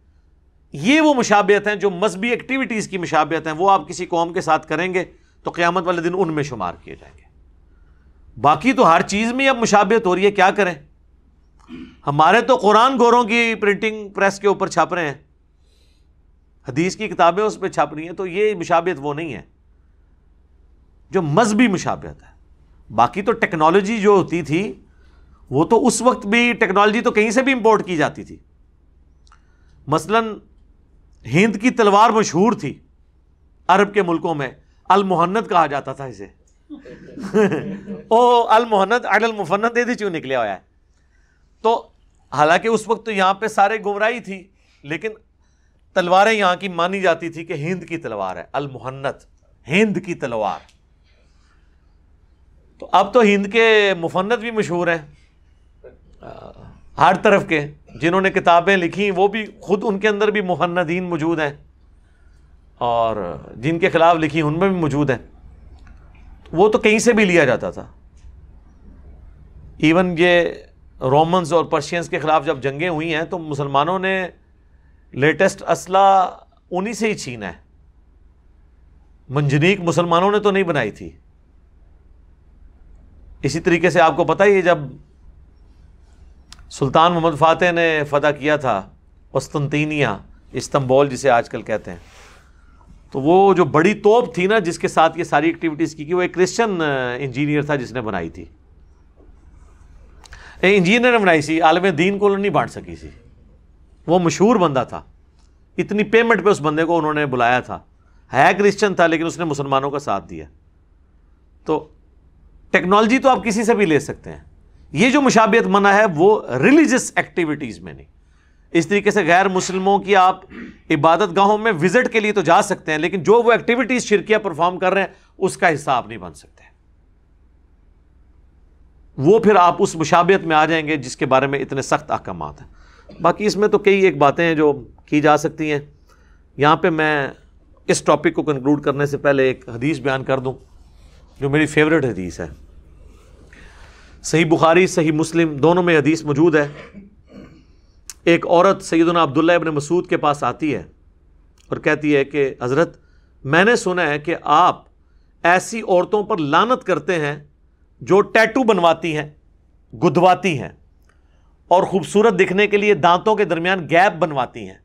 ये वो मुशाबियत हैं जो मजहबी एक्टिविटीज़ की मशाबियत हैं वो आप किसी कौम के साथ करेंगे तो क़्यामत वाले दिन उनमें शुमार किए जाएंगे बाकी तो हर चीज़ में अब मुशाबियत हो रही है क्या करें हमारे तो कुरान गोरों की प्रिंटिंग प्रेस के ऊपर छाप रहे हैं हदीस की किताबें उस पर छाप रही हैं तो ये मुशाबियत वो नहीं है जो मजहबी मुशाबियत है बाकी तो टेक्नोलॉजी जो होती थी वो तो उस वक्त भी टेक्नोलॉजी तो कहीं से भी इम्पोर्ट की जाती थी मसलन हिंद की तलवार मशहूर थी अरब के मुल्कों में अलमोहन्नत कहा जाता था इसे <laughs> ओ अलमोहन्नत अलमफन्नत दी क्यों निकले हुआ है तो हालांकि उस वक्त तो यहाँ पे सारे गुमराही थी लेकिन तलवारें यहाँ की मानी जाती थी कि हिंद की तलवार है अलमुहन्नत हिंद की तलवार तो अब तो हिंद के मुफन्नत भी मशहूर हैं हर तरफ के जिन्होंने किताबें लिखी वो भी खुद उनके अंदर भी मुफन्नदीन मौजूद हैं और जिनके ख़िलाफ़ लिखी उनमें भी मौजूद हैं वो तो कहीं से भी लिया जाता था इवन ये रोमन्स और पर्शियंस के ख़िलाफ़ जब जंगें हुई हैं तो मुसलमानों ने लेटेस्ट असला उन्हीं से ही छीना है मंजनीक मुसलमानों ने तो नहीं बनाई थी इसी तरीके से आपको पता ही है जब सुल्तान मोहम्मद फ़ातह ने फ़तह किया था उस्तनतीनिया इस्तंबोल जिसे आजकल कहते हैं तो वो जो बड़ी तोप थी ना जिसके साथ ये सारी एक्टिविटीज़ की, की वो एक क्रिश्चियन इंजीनियर था जिसने बनाई थी इंजीनियर ने बनाई सी आलम दीन को नहीं बांट सकी थी वो मशहूर बंदा था इतनी पेमेंट पे उस बंदे को उन्होंने बुलाया था है क्रिश्चियन था लेकिन उसने मुसलमानों का साथ दिया तो टेक्नोलॉजी तो आप किसी से भी ले सकते हैं ये जो मुशाबियत मना है वो रिलीजियस एक्टिविटीज़ में नहीं इस तरीके से गैर मुसलमों की आप इबादत गाहों में विजिट के लिए तो जा सकते हैं लेकिन जो वो एक्टिविटीज़ शिरकिया परफॉर्म कर रहे हैं उसका हिसाब नहीं बन सकते वो फिर आप उस मुशाबियत में आ जाएंगे जिसके बारे में इतने सख्त अहकाम हैं बाकी इसमें तो कई एक बातें हैं जो की जा सकती हैं यहाँ पे मैं इस टॉपिक को कंक्लूड करने से पहले एक हदीस बयान कर दूँ जो मेरी फेवरेट हदीस है सही बुखारी सही मुस्लिम दोनों में हदीस मौजूद है एक औरत सैदुना अब्दुल्ला इबन मसूद के पास आती है और कहती है कि हज़रत मैंने सुना है कि आप ऐसी औरतों पर लानत करते हैं जो टैटू बनवाती हैं गुदवाती हैं और खूबसूरत दिखने के लिए दांतों के दरमियान गैप बनवाती हैं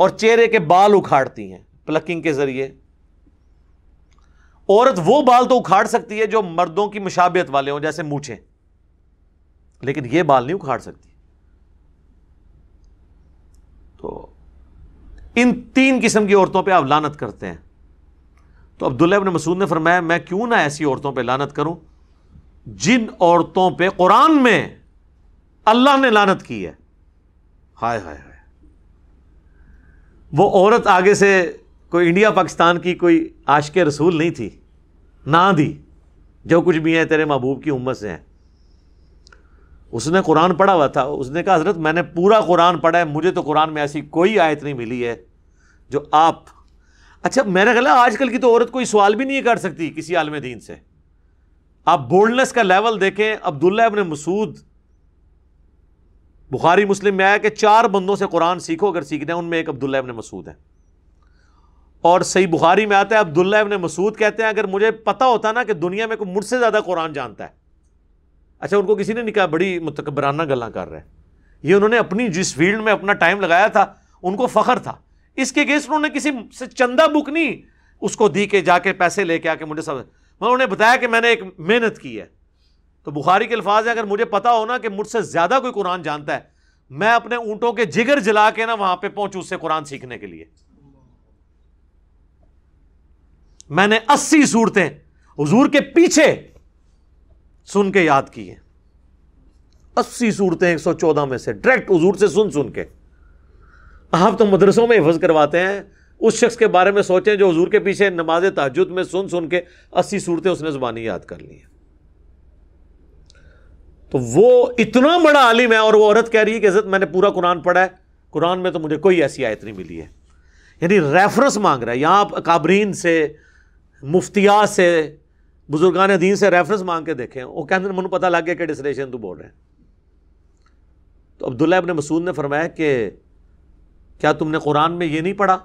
और चेहरे के बाल उखाड़ती हैं प्लकिंग के ज़रिए औरत वो बाल तो उखाड़ सकती है जो मर्दों की मुशाबियत वाले हों जैसे मूछे लेकिन ये बाल नहीं उखाड़ सकती तो इन तीन किस्म की औरतों पे आप लानत करते हैं तो अब्दुल्ला ने मसूद ने फरमाया मैं क्यों ना ऐसी औरतों पे लानत करूं जिन औरतों पे कुरान में अल्लाह ने लानत की है हाय हाय हाय वो औरत आगे से कोई इंडिया पाकिस्तान की कोई आश के रसूल नहीं थी ना दी जो कुछ भी है तेरे महबूब की उम्मत से हैं उसने कुरान पढ़ा हुआ था उसने कहा हजरत मैंने पूरा कुरान पढ़ा है मुझे तो कुरान में ऐसी कोई आयत नहीं मिली है जो आप अच्छा मैंने कहा आजकल की तो औरत कोई सवाल भी नहीं कर सकती किसी आलम दीन से आप बोल्डनेस का लेवल देखें अब्दुल्ला अपने मसूद बुखारी मुस्लिम में आया कि चार बंदों से कुरान सीखो अगर सीखते हैं उनमें एक अब्दुल्ला इबन मसूद है और सही बुखारी में आता है अब्दुल्ला इबन मसूद कहते हैं अगर मुझे पता होता ना कि दुनिया में कोई मुझसे ज़्यादा कुरान जानता है अच्छा उनको किसी ने नहीं कहा बड़ी मतकबराना गल्ला कर रहे हैं ये उन्होंने अपनी जिस फील्ड में अपना टाइम लगाया था उनको फ़ख्र था इसके अगेंस्ट उन्होंने किसी से चंदा बुक नहीं उसको दी के जाके पैसे लेके आके मुझे सब उन्होंने बताया कि मैंने एक मेहनत की है तो बुखारी के अल्फाज है अगर मुझे पता हो ना कि मुझसे ज़्यादा कोई कुरान जानता है मैं अपने ऊंटों के जिगर जला के ना वहां पर पहुंचू उससे कुरान सीखने के लिए मैंने अस्सी सूरतें हजूर के पीछे सुन के याद की हैं अस्सी सूरतें एक सौ चौदह में से डायरेक्ट हजूर से सुन सुन के आप तो मदरसों में हिफज करवाते हैं उस शख्स के बारे में सोचें जो हजूर के पीछे नमाज तहजद में सुन सुन के अस्सी सूरतें उसने ज़ुबानी याद कर ली हैं तो वो इतना बड़ा आलिम है और वो औरत कह रही है कि हजरत मैंने पूरा कुरान पढ़ा है कुरान में तो मुझे कोई ऐसी आयत नहीं मिली है यानी रेफरेंस मांग रहा है यहाँ आप काबरीन से मुफ्तिया से बुजुर्गान दीन से रेफरेंस मांग के देखें वो कहते हैं मैंने पता लग गया कि डिसलेशन तू बोल रहे हैं तो अब्दुल्ला अपने मसूद ने फरमाया कि क्या तुमने कुरान में ये नहीं पढ़ा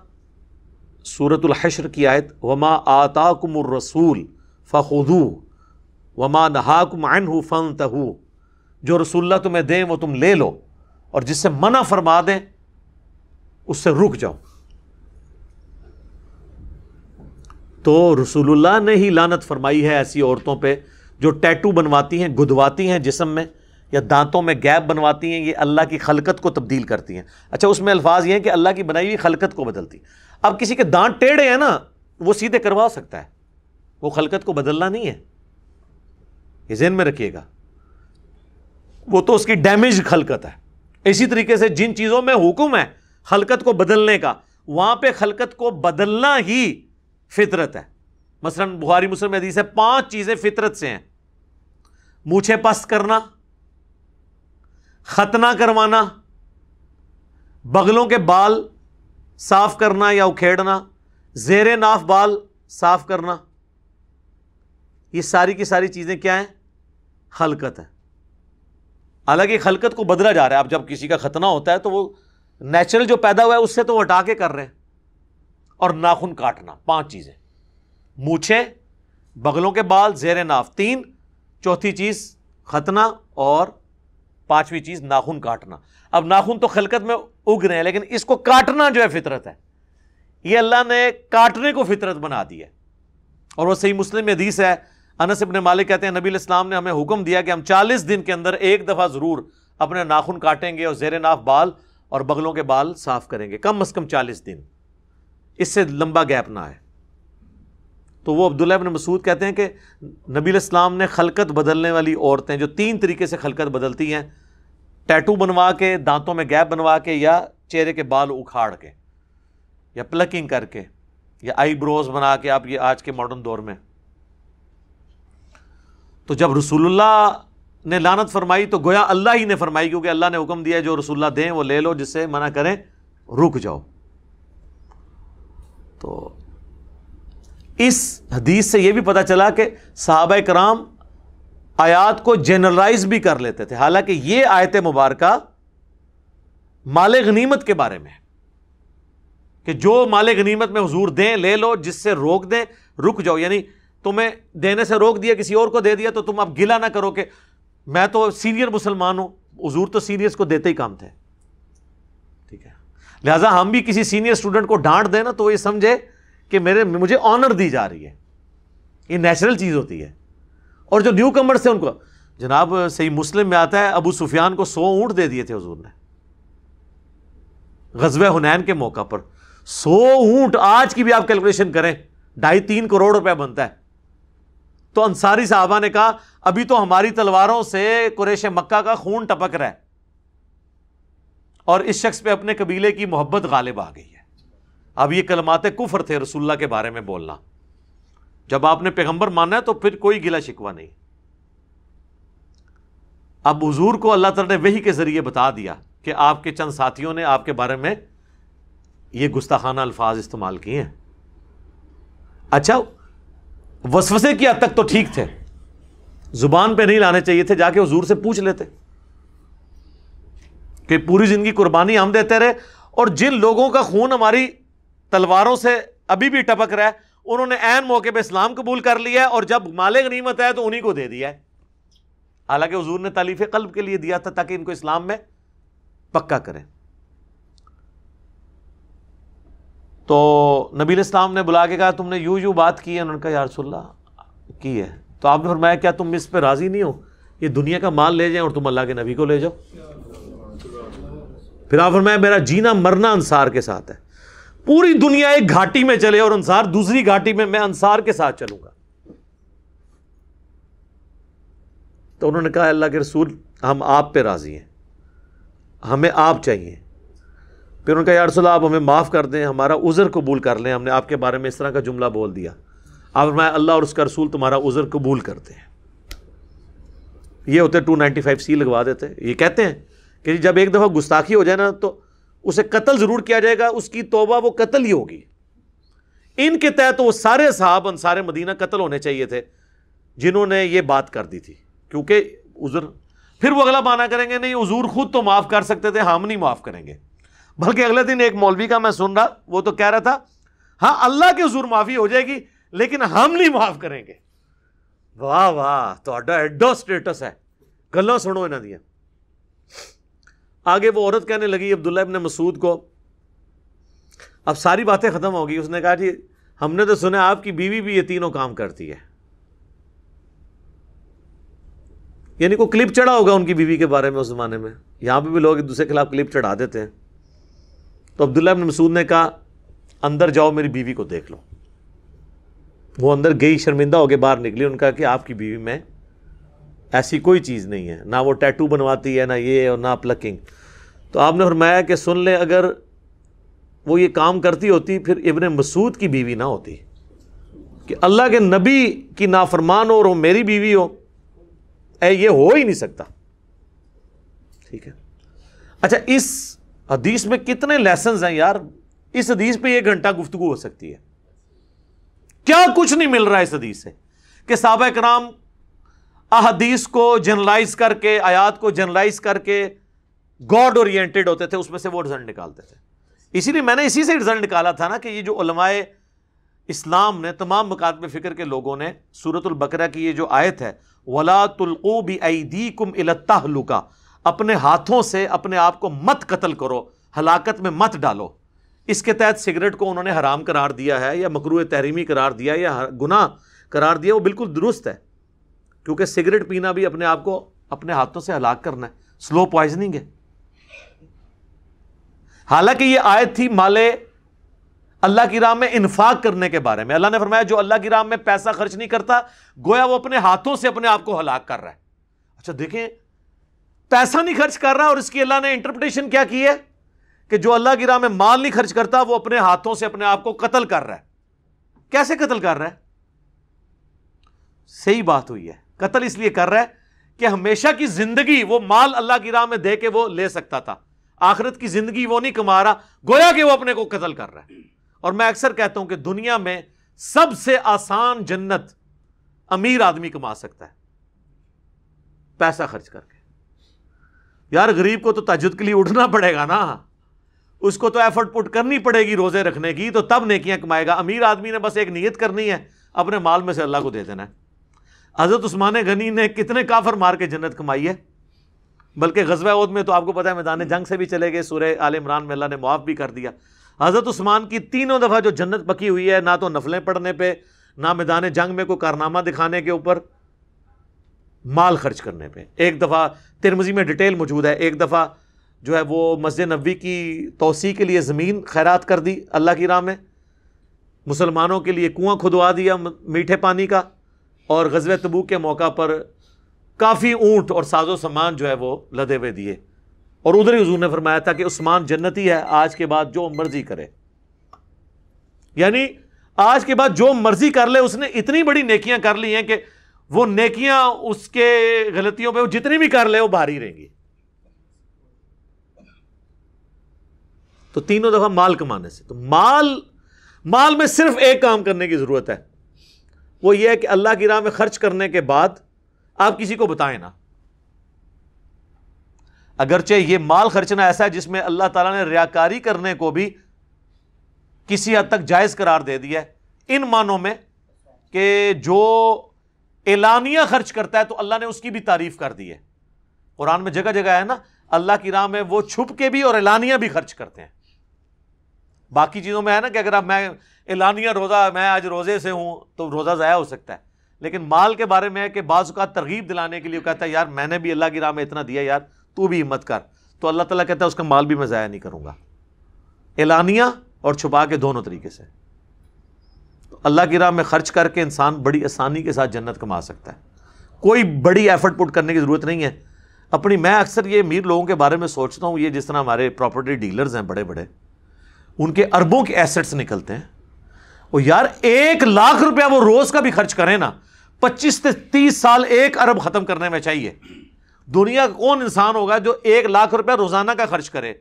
सूरतुल्हशर की आयत वमा आता कुमर रसूल फ़ुदू वमा नहाकुम अन फन तहू जो रसुल्ला तुम्हें दें वो तुम ले लो और जिससे मना फरमा दें उससे रुक जाओ तो रसूलुल्लाह ने ही लानत फरमाई है ऐसी औरतों पे जो टैटू बनवाती हैं गुदवाती हैं जिसम में या दांतों में गैप बनवाती हैं ये अल्लाह की खलकत को तब्दील करती हैं अच्छा उसमें अल्फाज ये हैं कि अल्लाह की बनाई हुई खलकत को बदलती अब किसी के दांत टेढ़े हैं ना वो सीधे करवा सकता है वो खलकत को बदलना नहीं है ये जहन में रखिएगा वो तो उसकी डैमेज खलकत है इसी तरीके से जिन चीज़ों में हुक्म है खलकत को बदलने का वहाँ पे खलकत को बदलना ही फितरत है मसलन बुखारी मुस्लिम हदीस है पांच चीज़ें फितरत से हैं मूछे पस्त करना खतना करवाना बगलों के बाल साफ करना या उखेड़ना जेर नाफ बाल साफ करना ये सारी की सारी चीज़ें क्या हैं हलकत है हालांकि खलकत को बदला जा रहा है अब जब किसी का खतना होता है तो वो नेचुरल जो पैदा हुआ है उससे तो वो हटा के कर रहे हैं और नाखून काटना पांच चीज़ें मूछे बगलों के बाल जेर नाफ तीन चौथी चीज़ खतना और पांचवी चीज़ नाखून काटना अब नाखून तो खलकत में उग रहे हैं लेकिन इसको काटना जो है फितरत है ये अल्लाह ने काटने को फितरत बना दी है और वह सही मुस्लिम हदीस है अनस इबन मालिक कहते हैं नबी इस्लाम ने हमें हुक्म दिया कि हम चालीस दिन के अंदर एक दफ़ा ज़रूर अपने नाखून काटेंगे और जेर नाफ बाल और बगलों के बाल साफ़ करेंगे कम अज़ कम चालीस दिन इससे लंबा गैप ना आए तो वो अब्दुल्ला इबन मसूद कहते हैं कि नबी इस्लाम ने खलकत बदलने वाली औरतें जो तीन तरीके से खलकत बदलती हैं टैटू बनवा के दांतों में गैप बनवा के या चेहरे के बाल उखाड़ के या प्लकिंग करके या आईब्रोज बना के आप ये आज के मॉडर्न दौर में तो जब रसूलुल्लाह ने लानत फरमाई तो गोया अल्लाह ही ने फरमाई क्योंकि अल्लाह ने हुक्म दिया जो रसुल्ला दें वो ले लो जिससे मना करें रुक जाओ तो इस हदीस से ये भी पता चला कि साहब कराम आयात को जनरलाइज भी कर लेते थे हालांकि ये आयत मुबारक माल गनीमत के बारे में कि जो माल गनीमत में हजूर दें ले लो जिससे रोक दें रुक जाओ यानी तुम्हें देने से रोक दिया किसी और को दे दिया तो तुम आप गिला ना करो कि मैं तो सीनियर मुसलमान हूं हजूर तो सीनियर्स को देते ही काम थे ठीक है लिहाजा हम भी किसी सीनियर स्टूडेंट को डांट दें ना तो ये समझे कि मेरे मुझे ऑनर दी जा रही है ये नेचुरल चीज़ होती है और जो न्यू कमर्स थे उनको जनाब सही मुस्लिम में आता है अबू सुफियान को सौ ऊंट दे दिए थे हजूर ने गजब हुनैन के मौका पर सौ ऊंट आज की भी आप कैलकुलेशन करें ढाई तीन करोड़ रुपया बनता है तो अंसारी साहबा ने कहा अभी तो हमारी तलवारों से कुरेश मक्का का खून टपक रहा है और इस शख्स पे अपने कबीले की मोहब्बत गालिब आ गई है अब ये कलमाते कुफर थे रसुल्ला के बारे में बोलना जब आपने पैगंबर माना है तो फिर कोई गिला शिकवा नहीं अब हजूर को अल्लाह तला ने वही के जरिए बता दिया कि आपके चंद साथियों ने आपके बारे में ये गुस्ताखाना अल्फाज इस्तेमाल किए हैं अच्छा वसवसे की हद तक तो ठीक थे जुबान पे नहीं लाने चाहिए थे जाके हजूर से पूछ लेते कि पूरी जिंदगी कुर्बानी हम देते रहे और जिन लोगों का खून हमारी तलवारों से अभी भी टपक रहा है उन्होंने एन मौके पर इस्लाम कबूल कर लिया है और जब माले गनीमत है तो उन्हीं को दे दिया है हालांकि हजूर ने तालीफ कल्ब के लिए दिया था ताकि इनको इस्लाम में पक्का करें तो नबी इस्लाम ने बुला के कहा तुमने यूँ यूँ बात की है उन्होंने कहा यार सुल्ला की है तो आपने फरमाया क्या तुम इस पर राज़ी नहीं हो ये दुनिया का माल ले जाए और तुम अल्लाह के नबी को ले जाओ फिर आप फरमाया मेरा जीना मरना अंसार के साथ है पूरी दुनिया एक घाटी में चले और अंसार दूसरी घाटी में मैं अंसार के साथ चलूंगा तो उन्होंने कहा अल्लाह के रसूल हम आप पे राज़ी हैं हमें आप चाहिए फिर उनका यारसल्ला आप हमें माफ़ कर दें हमारा उज़र कबूल कर लें हमने आपके बारे में इस तरह का जुमला बोल दिया आप हमारा अल्लाह और उसका रसूल तुम्हारा उज़र कबूल करते हैं ये होते टू नाइन्टी फाइव सी लगवा देते हैं ये कहते हैं कि जब एक दफ़ा गुस्ताखी हो जाए ना तो उसे कत्ल ज़रूर किया जाएगा उसकी तोबा वो कत्ल ही होगी इनके तहत तो वो सारे साहब अनसार मदीना कत्ल होने चाहिए थे जिन्होंने ये बात कर दी थी क्योंकि उज़र फिर वो अगला बहाना करेंगे नहीं उजूर खुद तो माफ़ कर सकते थे हम नहीं माफ़ करेंगे बल्कि अगले दिन एक मौलवी का मैं सुन रहा वो तो कह रहा था हाँ अल्लाह के जूर माफ़ी हो जाएगी लेकिन हम नहीं माफ़ करेंगे वाह वाह तो एडो स्टेटस है गल्ला सुनो इन्हों दिया आगे वो औरत कहने लगी अब्दुल्ला इबन मसूद को अब सारी बातें ख़त्म होगी उसने कहा जी हमने तो सुना आपकी बीवी भी ये तीनों काम करती है यानी को क्लिप चढ़ा होगा उनकी बीवी के बारे में उस ज़माने में यहाँ पे भी लोग एक दूसरे के खिलाफ क्लिप चढ़ा देते हैं तो अब्दुल्ला इब्न मसूद ने कहा अंदर जाओ मेरी बीवी को देख लो वो अंदर गई शर्मिंदा होकर बाहर निकली उनका कि आपकी बीवी में ऐसी कोई चीज़ नहीं है ना वो टैटू बनवाती है ना ये और ना प्लकिंग तो आपने फरमाया कि सुन ले अगर वो ये काम करती होती फिर इबन मसूद की बीवी ना होती कि अल्लाह के नबी की नाफरमान हो और वो मेरी बीवी हो ऐ ये हो ही नहीं सकता ठीक है अच्छा इस हदीस में कितने लेसन हैं यार इस हदीस पे एक घंटा गुफ्तगु हो सकती है क्या कुछ नहीं मिल रहा है इस हदीस से कि साहब कराम अहदीस को जनरलाइज करके आयात को जनरलाइज करके गॉड ओरिएंटेड होते थे उसमें से वो रिजल्ट निकालते थे इसीलिए मैंने इसी से रिजल्ट निकाला था ना कि ये जो उलमाए इस्लाम ने तमाम मकातब फ़िक्र के लोगों ने सूरतुल बकरा की ये जो आयत है वला तुल्को भी ऐदी कुम इलता लुका अपने हाथों से अपने आप को मत कत्ल करो हलाकत में मत डालो इसके तहत सिगरेट को उन्होंने हराम करार दिया है या मकरू तहरीमी करार दिया या गुना करार दिया वो बिल्कुल दुरुस्त है क्योंकि सिगरेट पीना भी अपने आप को अपने हाथों से हलाक करना है स्लो पॉइजनिंग है हालांकि ये आयत थी माले अल्लाह की राम में इन्फाक करने के बारे में अल्लाह ने फरमाया जो अल्लाह की राम में पैसा खर्च नहीं करता गोया वो अपने हाथों से अपने आप को हलाक कर रहा है अच्छा देखें पैसा नहीं खर्च कर रहा और इसकी अल्लाह ने इंटरप्रिटेशन क्या की है कि जो अल्लाह की राह में माल नहीं खर्च करता वो अपने हाथों से अपने आप को कत्ल कर रहा है कैसे कत्ल कर रहा है सही बात हुई है कत्ल इसलिए कर रहा है कि हमेशा की जिंदगी वो माल अल्लाह की राह में दे के वो ले सकता था आखिरत की जिंदगी वो नहीं कमा रहा गोया कि वो अपने को कत्ल कर रहा है और मैं अक्सर कहता हूं कि दुनिया में सबसे आसान जन्नत अमीर आदमी कमा सकता है पैसा खर्च करके यार गरीब को तो तजुद के लिए उठना पड़ेगा ना उसको तो एफर्ट पुट करनी पड़ेगी रोज़े रखने की तो तब नेकियां कमाएगा अमीर आदमी ने बस एक नीयत करनी है अपने माल में से अल्लाह को दे देना है हज़रत उस्मान गनी ने कितने काफर मार के जन्नत कमाई है बल्कि गजबाउद में तो आपको पता है मैदान जंग से भी चले गए सूर्य आल इमरान में अल्लाह ने मुआफ़ भी कर दिया हज़रत उस्मान की तीनों दफ़ा जो जन्नत पकी हुई है ना तो नफलें पढ़ने पर ना मैदान जंग में कोई कारनामा दिखाने के ऊपर माल खर्च करने पे एक दफ़ा तिरमजी में डिटेल मौजूद है एक दफ़ा जो है वो मस्जिद नबी की तोसी के लिए ज़मीन खैरात कर दी अल्लाह की राम में मुसलमानों के लिए कुआँ खुदवा दिया मीठे पानी का और गजब तबू के मौका पर काफ़ी ऊँट और साजो सामान जो है वो लदे हुए दिए और उधर ही हजू ने फरमाया था कि उस्मान जन्नती है आज के बाद जो मर्जी करे यानी आज के बाद जो मर्जी कर ले उसने इतनी बड़ी नेकियां कर ली हैं कि वो नेकियां उसके गलतियों पे वो जितनी भी कर ले वो भारी रहेंगी तो तीनों दफा माल कमाने से तो माल माल में सिर्फ एक काम करने की जरूरत है वो ये है कि अल्लाह की राह में खर्च करने के बाद आप किसी को बताएं ना अगरचे ये माल खर्चना ऐसा है जिसमें अल्लाह ताला ने रियाकारी करने को भी किसी हद तक जायज़ करार दे दिया है इन मानों में कि जो एलानिया खर्च करता है तो अल्लाह ने उसकी भी तारीफ कर दी है कुरान में जगह जगह है ना अल्लाह की राह में वो छुप के भी और एलानिया भी खर्च करते हैं बाकी चीज़ों में है ना कि अगर आप मैं एलानिया रोज़ा मैं आज रोज़े से हूँ तो रोज़ा ज़ाया हो सकता है लेकिन माल के बारे में है कि बाज़ का तरगीब दिलाने के लिए कहता है यार मैंने भी अल्लाह की राह में इतना दिया यार तू भी हिम्मत कर तो अल्लाह तला कहता है उसका माल भी मैं ज़ाया नहीं करूँगा एलानिया और छुपा के दोनों तरीके से अल्लाह की राह में खर्च करके इंसान बड़ी आसानी के साथ जन्नत कमा सकता है कोई बड़ी एफर्ट पुट करने की ज़रूरत नहीं है अपनी मैं अक्सर ये अमीर लोगों के बारे में सोचता हूँ ये जिस तरह हमारे प्रॉपर्टी डीलर्स हैं बड़े बड़े उनके अरबों के एसेट्स निकलते हैं और यार एक लाख रुपया वो रोज़ का भी खर्च करें ना पच्चीस से तीस साल एक अरब ख़त्म करने में चाहिए दुनिया का कौन इंसान होगा जो एक लाख रुपया रोज़ाना का खर्च करे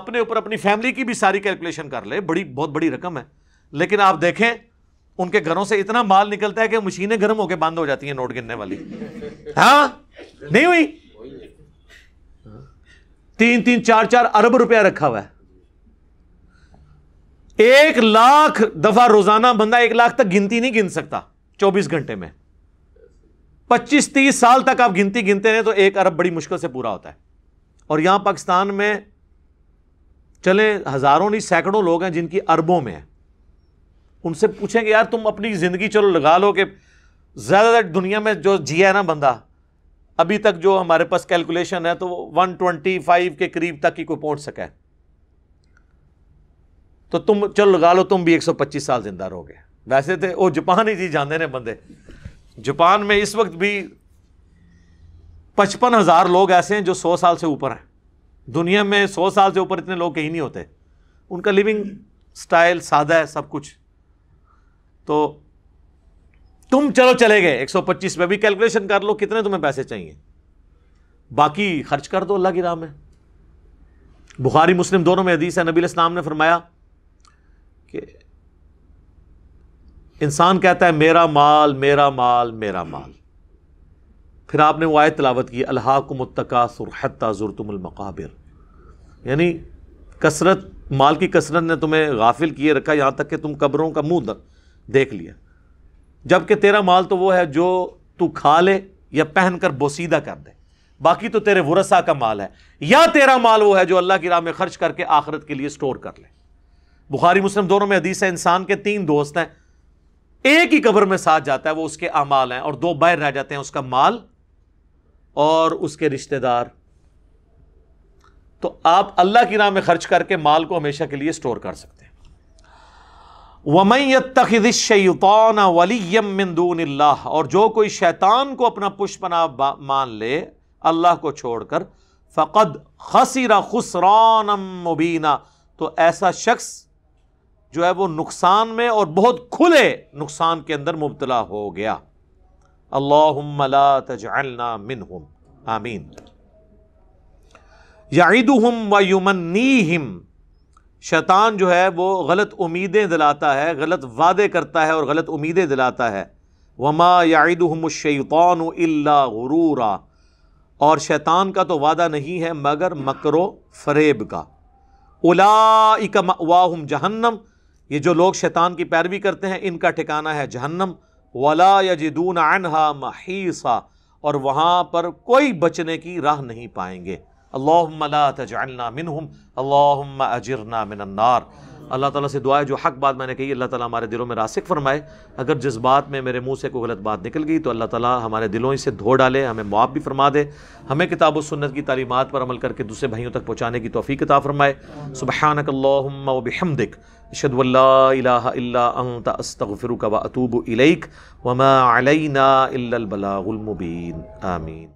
अपने ऊपर अपनी फैमिली की भी सारी कैलकुलेशन कर ले बड़ी बहुत बड़ी रकम है लेकिन आप देखें उनके घरों से इतना माल निकलता है कि मशीनें गर्म होकर बंद हो जाती हैं नोट गिनने वाली हाँ नहीं हुई तीन तीन चार चार अरब रुपया रखा हुआ है एक लाख दफा रोजाना बंदा एक लाख तक गिनती नहीं गिन सकता चौबीस घंटे में पच्चीस तीस साल तक आप गिनती गिनते रहे तो एक अरब बड़ी मुश्किल से पूरा होता है और यहां पाकिस्तान में चले हजारों नहीं सैकड़ों लोग हैं जिनकी अरबों में है उनसे पूछेंगे यार तुम अपनी ज़िंदगी चलो लगा लो कि ज़्यादातर दुनिया में जो जिया है ना बंदा अभी तक जो हमारे पास कैलकुलेशन है तो वन ट्वेंटी फाइव के करीब तक ही कोई पहुंच सके तो तुम चलो लगा लो तुम भी एक सौ पच्चीस साल जिंदा रहोगे वैसे तो वो जापान ही जी जाते ने बंदे जापान में इस वक्त भी पचपन हज़ार लोग ऐसे हैं जो सौ साल से ऊपर हैं दुनिया में सौ साल से ऊपर इतने लोग कहीं नहीं होते उनका लिविंग स्टाइल सादा है सब कुछ तो तुम चलो चले गए 125 में भी कैलकुलेशन कर लो कितने तुम्हें पैसे चाहिए बाकी खर्च कर दो अल्लाह की राह में बुखारी मुस्लिम दोनों में हदीस है नबी इस्लाम ने फरमाया कि इंसान कहता है मेरा माल मेरा माल मेरा माल फिर आपने वो आयत तलावत की अल्हाकुमतकासुरहत्ता ज़ुरतुमलमक़ाबिर यानी कसरत माल की कसरत ने तुम्हें गाफिल किए रखा यहाँ तक कि तुम कब्रों का मुंह देख लिया जबकि तेरा माल तो वो है जो तू खा ले या पहन कर बोसीदा कर दे बाकी तो तेरे वरसा का माल है या तेरा माल वो है जो अल्लाह की राह में खर्च करके आखरत के लिए स्टोर कर ले बुखारी मुस्लिम दोनों में हदीस है इंसान के तीन दोस्त हैं एक ही कब्र में साथ जाता है वो उसके अमाल हैं और दो बाहर रह जाते हैं उसका माल और उसके रिश्तेदार तो आप अल्लाह की राह में खर्च करके माल को हमेशा के लिए स्टोर कर सकते हैं वमैय तखिदशैतान वलीम मिंदून और जो कोई शैतान को अपना पुष्पना मान ले अल्लाह को छोड़ कर फ़कद खसीरा खुसरान मुबीना तो ऐसा शख्स जो है वो नुकसान में और बहुत खुले नुकसान के अंदर मुबतला हो गया अल्लाहुम्मला मिन हम आमीन या यादुहम व नी हिम शैतान जो है वो गलत उम्मीदें दिलाता है गलत वादे करता है और गलत उम्मीदें दिलाता है वमा यादमशैतान गुरूरा और शैतान का तो वादा नहीं है मगर मकरो फरेब का उलाइक वाहम जहन्नम ये जो लोग शैतान की पैरवी करते हैं इनका ठिकाना है जहन्नम वला यजदून अनहा महीसा और वहाँ पर कोई बचने की राह नहीं पाएंगे अल्लाह तजलना मिनहम अल्लाह अजरना मिनन्नार अल्लाह ताला से दुआ है जो हक बात मैंने कही अल्लाह ताला हमारे दिलों में रासिक फरमाए अगर बात में मेरे मुंह से कोई गलत बात निकल गई तो अल्लाह ताला हमारे दिलों से धो डाले हमें मुआफ़ भी फरमा दे हमें किताब सुन्नत की तालीमत पर अमल करके दूसरे भाइयों तक पहुँचाने की तोफ़ी किताब फरमाए सुबहानक वबिहमदिक अशदल्लास्तफ़िर व अतूब इलैक वमा अलैना इल्लल बलागुल मुबीन आमीन